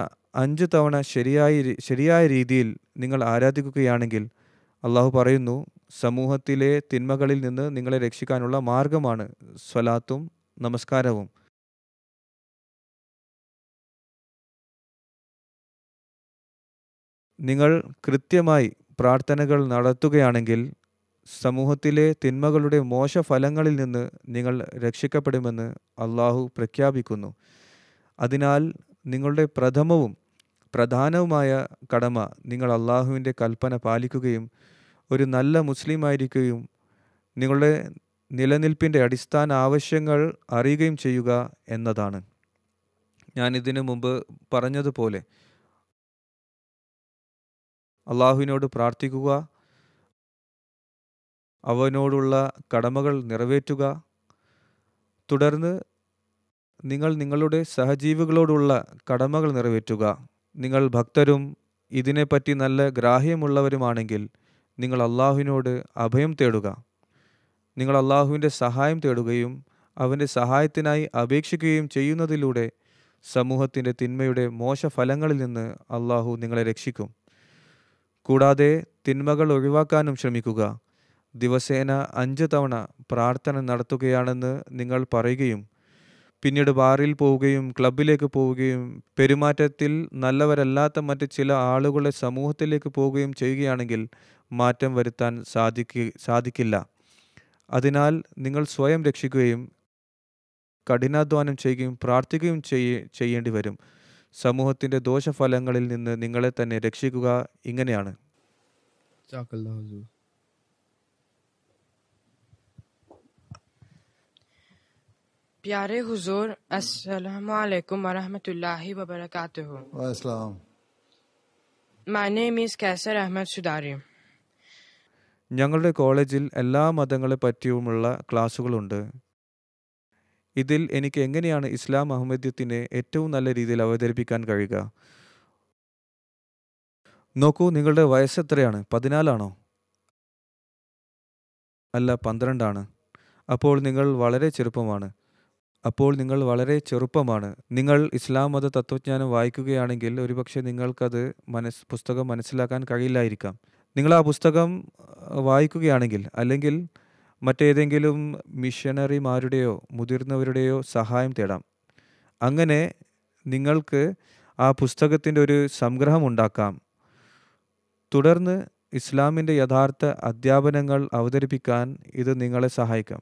S3: അഞ്ച് തവണ ശരിയായി ശരിയായ രീതിയിൽ നിങ്ങൾ ആരാധിക്കുകയാണെങ്കിൽ അള്ളാഹു പറയുന്നു സമൂഹത്തിലെ തിന്മകളിൽ
S1: നിന്ന് നിങ്ങളെ രക്ഷിക്കാനുള്ള മാർഗമാണ് സ്വലാത്തും നമസ്കാരവും
S3: നിങ്ങൾ കൃത്യമായി പ്രാർത്ഥനകൾ നടത്തുകയാണെങ്കിൽ സമൂഹത്തിലെ തിന്മകളുടെ മോശഫലങ്ങളിൽ നിന്ന് നിങ്ങൾ രക്ഷിക്കപ്പെടുമെന്ന് അള്ളാഹു പ്രഖ്യാപിക്കുന്നു അതിനാൽ നിങ്ങളുടെ പ്രഥമവും പ്രധാനവുമായ കടമ നിങ്ങൾ അള്ളാഹുവിൻ്റെ കൽപ്പന പാലിക്കുകയും ഒരു നല്ല മുസ്ലിമായിരിക്കുകയും നിങ്ങളുടെ നിലനിൽപ്പിൻ്റെ അടിസ്ഥാന ആവശ്യങ്ങൾ അറിയുകയും ചെയ്യുക എന്നതാണ് ഞാനിതിനു മുമ്പ് പറഞ്ഞതുപോലെ അള്ളാഹുവിനോട് പ്രാർത്ഥിക്കുക അവനോടുള്ള കടമകൾ നിറവേറ്റുക തുടർന്ന് നിങ്ങൾ നിങ്ങളുടെ സഹജീവികളോടുള്ള കടമകൾ നിറവേറ്റുക നിങ്ങൾ ഭക്തരും ഇതിനെപ്പറ്റി നല്ല ഗ്രാഹ്യമുള്ളവരുമാണെങ്കിൽ നിങ്ങൾ അള്ളാഹുവിനോട് അഭയം തേടുക നിങ്ങൾ അള്ളാഹുവിൻ്റെ സഹായം തേടുകയും അവൻ്റെ സഹായത്തിനായി അപേക്ഷിക്കുകയും ചെയ്യുന്നതിലൂടെ സമൂഹത്തിൻ്റെ തിന്മയുടെ മോശഫലങ്ങളിൽ നിന്ന് അള്ളാഹു നിങ്ങളെ രക്ഷിക്കും കൂടാതെ തിന്മകൾ ഒഴിവാക്കാനും ശ്രമിക്കുക ദിവസേന അഞ്ച് തവണ പ്രാർത്ഥന നടത്തുകയാണെന്ന് നിങ്ങൾ പറയുകയും പിന്നീട് ബാറിൽ പോവുകയും ക്ലബിലേക്ക് പോവുകയും പെരുമാറ്റത്തിൽ നല്ലവരല്ലാത്ത മറ്റ് ചില ആളുകളെ സമൂഹത്തിലേക്ക് പോവുകയും ചെയ്യുകയാണെങ്കിൽ മാറ്റം വരുത്താൻ സാധിക്ക സാധിക്കില്ല അതിനാൽ നിങ്ങൾ സ്വയം രക്ഷിക്കുകയും കഠിനാധ്വാനം ചെയ്യുകയും പ്രാർത്ഥിക്കുകയും ചെയ്യേണ്ടി വരും സമൂഹത്തിൻ്റെ ദോഷഫലങ്ങളിൽ നിന്ന് നിങ്ങളെ തന്നെ രക്ഷിക്കുക ഇങ്ങനെയാണ്
S5: प्यारे हुजूर अस्सलाम वालेकुम वरहमतुल्लाहि व बरकातुहू अस्सलाम My name is Kaisar Ahmed Sudari.
S3: ഞങ്ങളുടെ കോളേജിൽ എല്ലാ മതങ്ങളെ പറ്റിയുമുള്ള ക്ലാസ്സുകളുണ്ട് ഇതിൽ എനിക്ക് എങ്ങനെയാണ് ഇസ്ലാം അഹമ്മദ്യത്തിനെ ഏറ്റവും നല്ല രീതിയിൽ അവതരിപ്പിക്കാൻ കഴിയുക നോക്കൂ നിങ്ങളുടെ വയസ്സ് എത്രയാണ് പതിനാലാണോ അല്ല പന്ത്രണ്ടാണ് അപ്പോൾ നിങ്ങൾ വളരെ ചെറുപ്പമാണ് അപ്പോൾ നിങ്ങൾ വളരെ ചെറുപ്പമാണ് നിങ്ങൾ ഇസ്ലാം മത തത്വജ്ഞാനം വായിക്കുകയാണെങ്കിൽ ഒരുപക്ഷെ നിങ്ങൾക്കത് മനസ് പുസ്തകം മനസ്സിലാക്കാൻ കഴിയില്ലായിരിക്കാം നിങ്ങൾ ആ പുസ്തകം വായിക്കുകയാണെങ്കിൽ അല്ലെങ്കിൽ മറ്റേതെങ്കിലും മിഷണറിമാരുടെയോ മുതിർന്നവരുടെയോ സഹായം തേടാം അങ്ങനെ നിങ്ങൾക്ക് ആ പുസ്തകത്തിൻ്റെ ഒരു സംഗ്രഹം ഉണ്ടാക്കാം തുടർന്ന് ഇസ്ലാമിൻ്റെ യഥാർത്ഥ അധ്യാപനങ്ങൾ അവതരിപ്പിക്കാൻ ഇത് നിങ്ങളെ സഹായിക്കാം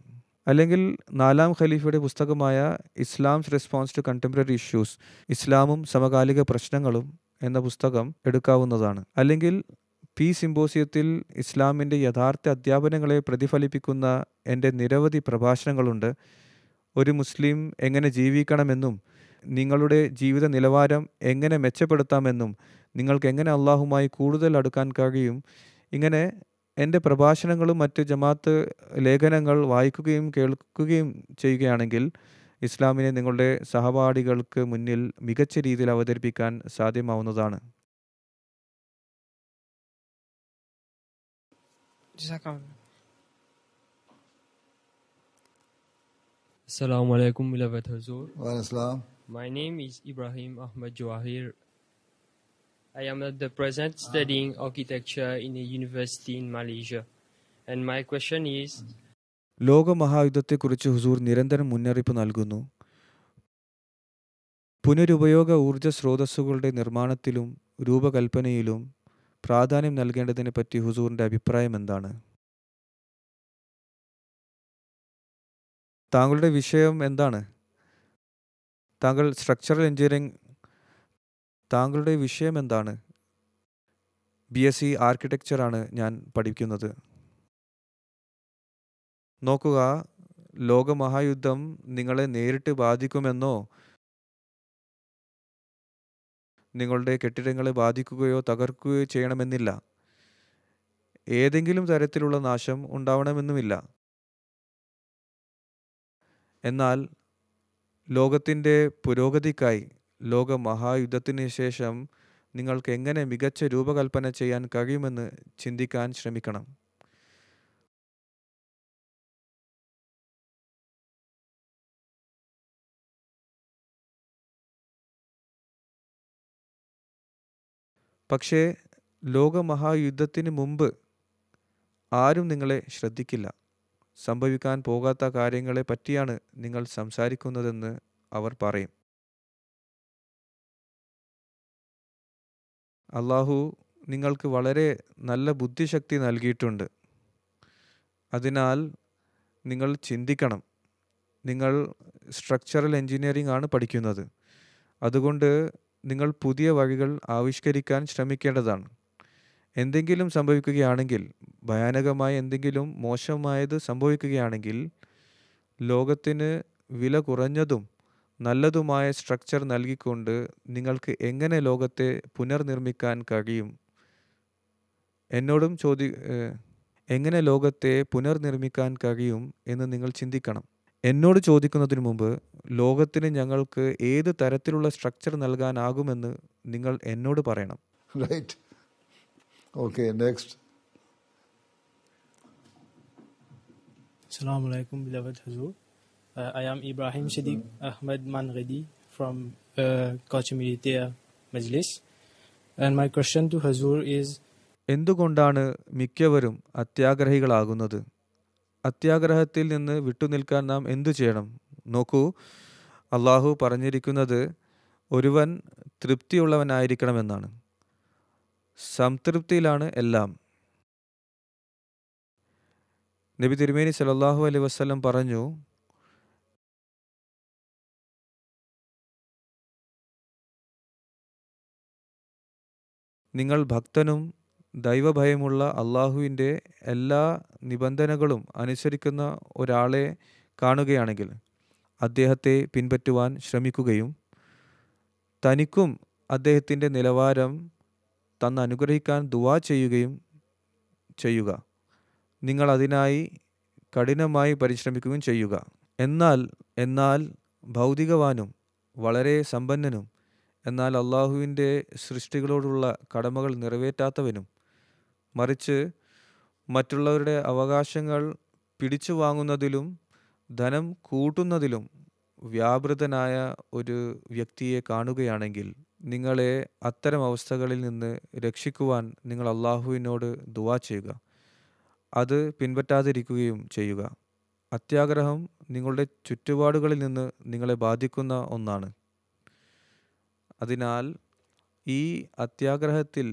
S3: അല്ലെങ്കിൽ നാലാം ഖലീഫയുടെ പുസ്തകമായ Islam's response to contemporary issues ഇസ്ലാമും സമകാലിക പ്രശ്നങ്ങളും എന്ന പുസ്തകം എടുക്കാവുന്നതാണ് അല്ലെങ്കിൽ പി സിംബോസിയത്തിൽ ഇസ്ലാമിൻ്റെ യഥാർത്ഥ അധ്യാപനങ്ങളെ പ്രതിഫലിപ്പിക്കുന്ന എൻ്റെ നിരവധി പ്രഭാഷണങ്ങളുണ്ട് ഒരു മുസ്ലിം എങ്ങനെ ജീവിക്കണമെന്നും നിങ്ങളുടെ ജീവിത നിലവാരം എങ്ങനെ മെച്ചപ്പെടുത്താമെന്നും നിങ്ങൾക്ക് എങ്ങനെ അള്ളാഹുമായി കൂടുതൽ അടുക്കാൻ കഴിയും ഇങ്ങനെ എൻ്റെ പ്രഭാഷണങ്ങളും മറ്റ് ജമാഅത്ത് ലേഖനങ്ങൾ വായിക്കുകയും കേൾക്കുകയും ചെയ്യുകയാണെങ്കിൽ ഇസ്ലാമിനെ നിങ്ങളുടെ സഹപാഠികൾക്ക് മുന്നിൽ മികച്ച രീതിയിൽ അവതരിപ്പിക്കാൻ സാധ്യമാവുന്നതാണ്
S1: جزاك
S2: Assalamu alaikum, beloved Hazur. Wa Islam. My name is Ibrahim Ahmad Jawahir. I am at the present studying architecture in a university in Malaysia. And my question is
S3: ലോകമഹായുദ്ധത്തെക്കുറിച്ച് ഹുസൂർ നിരന്തരം മുന്നറിയിപ്പ് നൽകുന്നു പുനരുപയോഗ ഊർജ സ്രോതസ്സുകളുടെ നിർമ്മാണത്തിലും രൂപകൽപ്പനയിലും പ്രാധാന്യം നൽകേണ്ടതിനെ പറ്റി ഹുസൂറിൻ്റെ അഭിപ്രായം എന്താണ് താങ്കളുടെ വിഷയം എന്താണ് താങ്കൾ സ്ട്രക്ചറൽ എഞ്ചിനീയറിംഗ് താങ്കളുടെ വിഷയം എന്താണ് ബി എസ് സി ആർക്കിടെക്ചറാണ് ഞാൻ പഠിക്കുന്നത് നോക്കുക ലോകമഹായുദ്ധം നിങ്ങളെ നേരിട്ട് ബാധിക്കുമെന്നോ നിങ്ങളുടെ കെട്ടിടങ്ങളെ ബാധിക്കുകയോ തകർക്കുകയോ ചെയ്യണമെന്നില്ല ഏതെങ്കിലും തരത്തിലുള്ള നാശം ഉണ്ടാവണമെന്നുമില്ല എന്നാൽ ലോകത്തിൻ്റെ പുരോഗതിക്കായി ലോക മഹായുദ്ധത്തിന് ശേഷം നിങ്ങൾക്ക് എങ്ങനെ മികച്ച രൂപകൽപ്പന
S1: ചെയ്യാൻ കഴിയുമെന്ന് ചിന്തിക്കാൻ ശ്രമിക്കണം പക്ഷേ
S3: ലോകമഹായുദ്ധത്തിന് മുമ്പ് ആരും നിങ്ങളെ ശ്രദ്ധിക്കില്ല സംഭവിക്കാൻ പോകാത്ത കാര്യങ്ങളെ പറ്റിയാണ് നിങ്ങൾ സംസാരിക്കുന്നതെന്ന് അവർ പറയും അള്ളാഹു നിങ്ങൾക്ക് വളരെ നല്ല ബുദ്ധിശക്തി നൽകിയിട്ടുണ്ട് അതിനാൽ നിങ്ങൾ ചിന്തിക്കണം നിങ്ങൾ സ്ട്രക്ചറൽ എൻജിനീയറിംഗ് ആണ് പഠിക്കുന്നത് അതുകൊണ്ട് നിങ്ങൾ പുതിയ വഴികൾ ആവിഷ്കരിക്കാൻ ശ്രമിക്കേണ്ടതാണ് എന്തെങ്കിലും സംഭവിക്കുകയാണെങ്കിൽ ഭയാനകമായ എന്തെങ്കിലും മോശമായത് സംഭവിക്കുകയാണെങ്കിൽ ലോകത്തിന് വില കുറഞ്ഞതും നല്ലതുമായ സ്ട്രക്ചർ നൽകിക്കൊണ്ട് നിങ്ങൾക്ക് എങ്ങനെ ലോകത്തെ പുനർനിർമ്മിക്കാൻ കഴിയും എന്നോടും ചോദി എങ്ങനെ ലോകത്തെ പുനർനിർമ്മിക്കാൻ കഴിയും എന്ന് നിങ്ങൾ ചിന്തിക്കണം എന്നോട് ചോദിക്കുന്നതിനു മുമ്പ് ലോകത്തിന് ഞങ്ങൾക്ക് ഏത് തരത്തിലുള്ള സ്ട്രക്ചർ നൽകാനാകുമെന്ന് നിങ്ങൾ എന്നോട് പറയണം right
S4: okay next
S5: Assalamu alaikum, beloved Hazur. Uh, I am Ibrahim Shadiq Ahmed Manredi
S3: from uh, Kochi Militia Majlis. And my question to Hazur is എന്തുകൊണ്ടാണ് മിക്കവരും അത്യാഗ്രഹികളാകുന്നത് അത്യാഗ്രഹത്തിൽ നിന്ന് വിട്ടുനിൽക്കാൻ നാം എന്തു ചെയ്യണം നോക്കൂ അള്ളാഹു പറഞ്ഞിരിക്കുന്നത് ഒരുവൻ തൃപ്തിയുള്ളവനായിരിക്കണമെന്നാണ് സംതൃപ്തിയിലാണ് എല്ലാം നബി തിരുമേനി സലാഹു
S1: അലൈ വസ്ലം പറഞ്ഞു നിങ്ങൾ ഭക്തനും
S3: ദൈവഭയമുള്ള അള്ളാഹുവിൻ്റെ എല്ലാ നിബന്ധനകളും അനുസരിക്കുന്ന ഒരാളെ കാണുകയാണെങ്കിൽ അദ്ദേഹത്തെ പിൻപറ്റുവാൻ ശ്രമിക്കുകയും തനിക്കും അദ്ദേഹത്തിൻ്റെ നിലവാരം തന്ന് അനുഗ്രഹിക്കാൻ ദുവാ ചെയ്യുകയും ചെയ്യുക നിങ്ങൾ അതിനായി കഠിനമായി പരിശ്രമിക്കുകയും ചെയ്യുക എന്നാൽ എന്നാൽ ഭൗതികവാനും വളരെ സമ്പന്നനും എന്നാൽ അള്ളാഹുവിൻ്റെ സൃഷ്ടികളോടുള്ള കടമകൾ നിറവേറ്റാത്തവനും മറിച്ച് മറ്റുള്ളവരുടെ അവകാശങ്ങൾ പിടിച്ചു വാങ്ങുന്നതിലും ധനം കൂട്ടുന്നതിലും വ്യാപൃതനായ ഒരു വ്യക്തിയെ കാണുകയാണെങ്കിൽ നിങ്ങളെ അത്തരം അവസ്ഥകളിൽ നിന്ന് രക്ഷിക്കുവാൻ നിങ്ങൾ അള്ളാഹുവിനോട് ദുവാ ചെയ്യുക അത് പിൻപറ്റാതിരിക്കുകയും ചെയ്യുക അത്യാഗ്രഹം നിങ്ങളുടെ ചുറ്റുപാടുകളിൽ നിന്ന് നിങ്ങളെ ബാധിക്കുന്ന ഒന്നാണ് അതിനാൽ ഈ അത്യാഗ്രഹത്തിൽ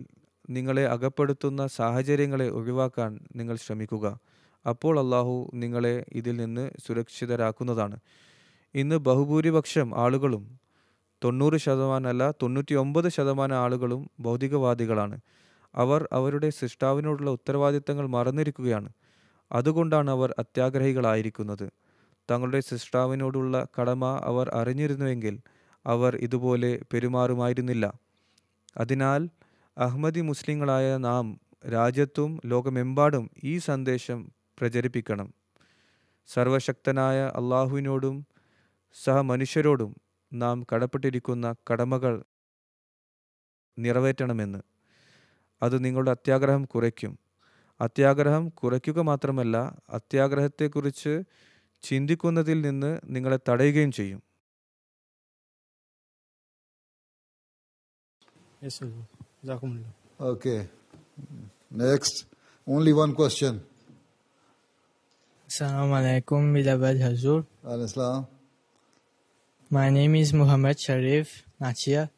S3: നിങ്ങളെ അകപ്പെടുത്തുന്ന സാഹചര്യങ്ങളെ ഒഴിവാക്കാൻ നിങ്ങൾ ശ്രമിക്കുക അപ്പോൾ അള്ളാഹു നിങ്ങളെ ഇതിൽ നിന്ന് സുരക്ഷിതരാക്കുന്നതാണ് ഇന്ന് ബഹുഭൂരിപക്ഷം ആളുകളും തൊണ്ണൂറ് ശതമാനമല്ല തൊണ്ണൂറ്റി ഒമ്പത് ശതമാനം ആളുകളും ഭൗതികവാദികളാണ് അവർ അവരുടെ സൃഷ്ടാവിനോടുള്ള ഉത്തരവാദിത്തങ്ങൾ മറന്നിരിക്കുകയാണ് അതുകൊണ്ടാണ് അവർ അത്യാഗ്രഹികളായിരിക്കുന്നത് തങ്ങളുടെ സൃഷ്ടാവിനോടുള്ള കടമ അവർ അറിഞ്ഞിരുന്നുവെങ്കിൽ അവർ ഇതുപോലെ പെരുമാറുമായിരുന്നില്ല അതിനാൽ അഹമ്മദി മുസ്ലിങ്ങളായ നാം രാജ്യത്തും ലോകമെമ്പാടും ഈ സന്ദേശം പ്രചരിപ്പിക്കണം സർവശക്തനായ അള്ളാഹുവിനോടും സഹമനുഷ്യരോടും നാം കടപ്പെട്ടിരിക്കുന്ന കടമകൾ നിറവേറ്റണമെന്ന് അത് നിങ്ങളുടെ അത്യാഗ്രഹം കുറയ്ക്കും അത്യാഗ്രഹം കുറയ്ക്കുക മാത്രമല്ല അത്യാഗ്രഹത്തെക്കുറിച്ച് ചിന്തിക്കുന്നതിൽ നിന്ന് നിങ്ങളെ തടയുകയും ചെയ്യും Okay.
S4: Next. Only one question.
S1: Assalamu
S5: alaikum, Milabad Hazur. Al Islam. My name is Muhammad
S3: Sharif Nachia,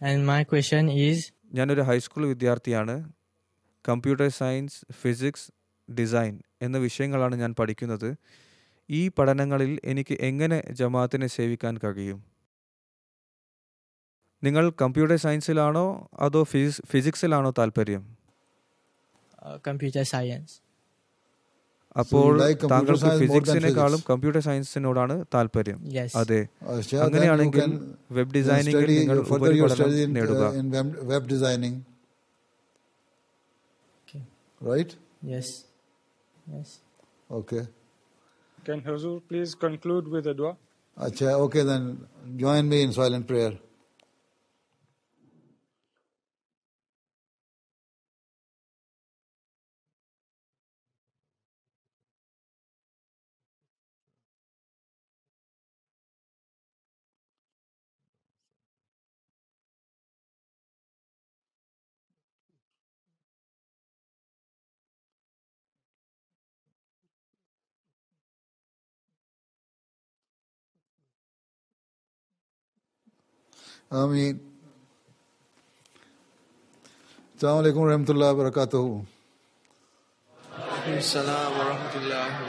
S3: and my question is ഞാനൊരു ഹൈസ്കൂൾ വിദ്യാർത്ഥിയാണ് കമ്പ്യൂട്ടർ സയൻസ് ഫിസിക്സ് ഡിസൈൻ എന്ന വിഷയങ്ങളാണ് ഞാൻ പഠിക്കുന്നത് ഈ പഠനങ്ങളിൽ എനിക്ക് എങ്ങനെ ജമാഅത്തിനെ സേവിക്കാൻ കഴിയും നിങ്ങൾ കമ്പ്യൂട്ടർ സയൻസിലാണോ അതോ ഫിസിക്സ് ഫിസിക്സിലാണോ താല്പര്യം
S5: കമ്പ്യൂട്ടർ uh, സയൻസ്
S3: അപ്പോൾ താങ്കൾക്ക് ഫിസിക്സിനേക്കാളും കമ്പ്യൂട്ടർ സയൻസിനോടാണ് താല്പര്യം അതെ uh, അങ്ങനെയാണെങ്കിൽ വെബ് ഡിസൈനിംഗിൽ നിങ്ങൾ ഉപരിപഠനം uh, നേടുക
S4: web designing right yes yes okay
S2: can Huzur please conclude with a dua?
S4: Acha, okay then, join me in
S1: silent prayer. آمين السلام عليكم
S4: ورحمة الله وبركاته
S1: السلام ورحمة الله وبركاته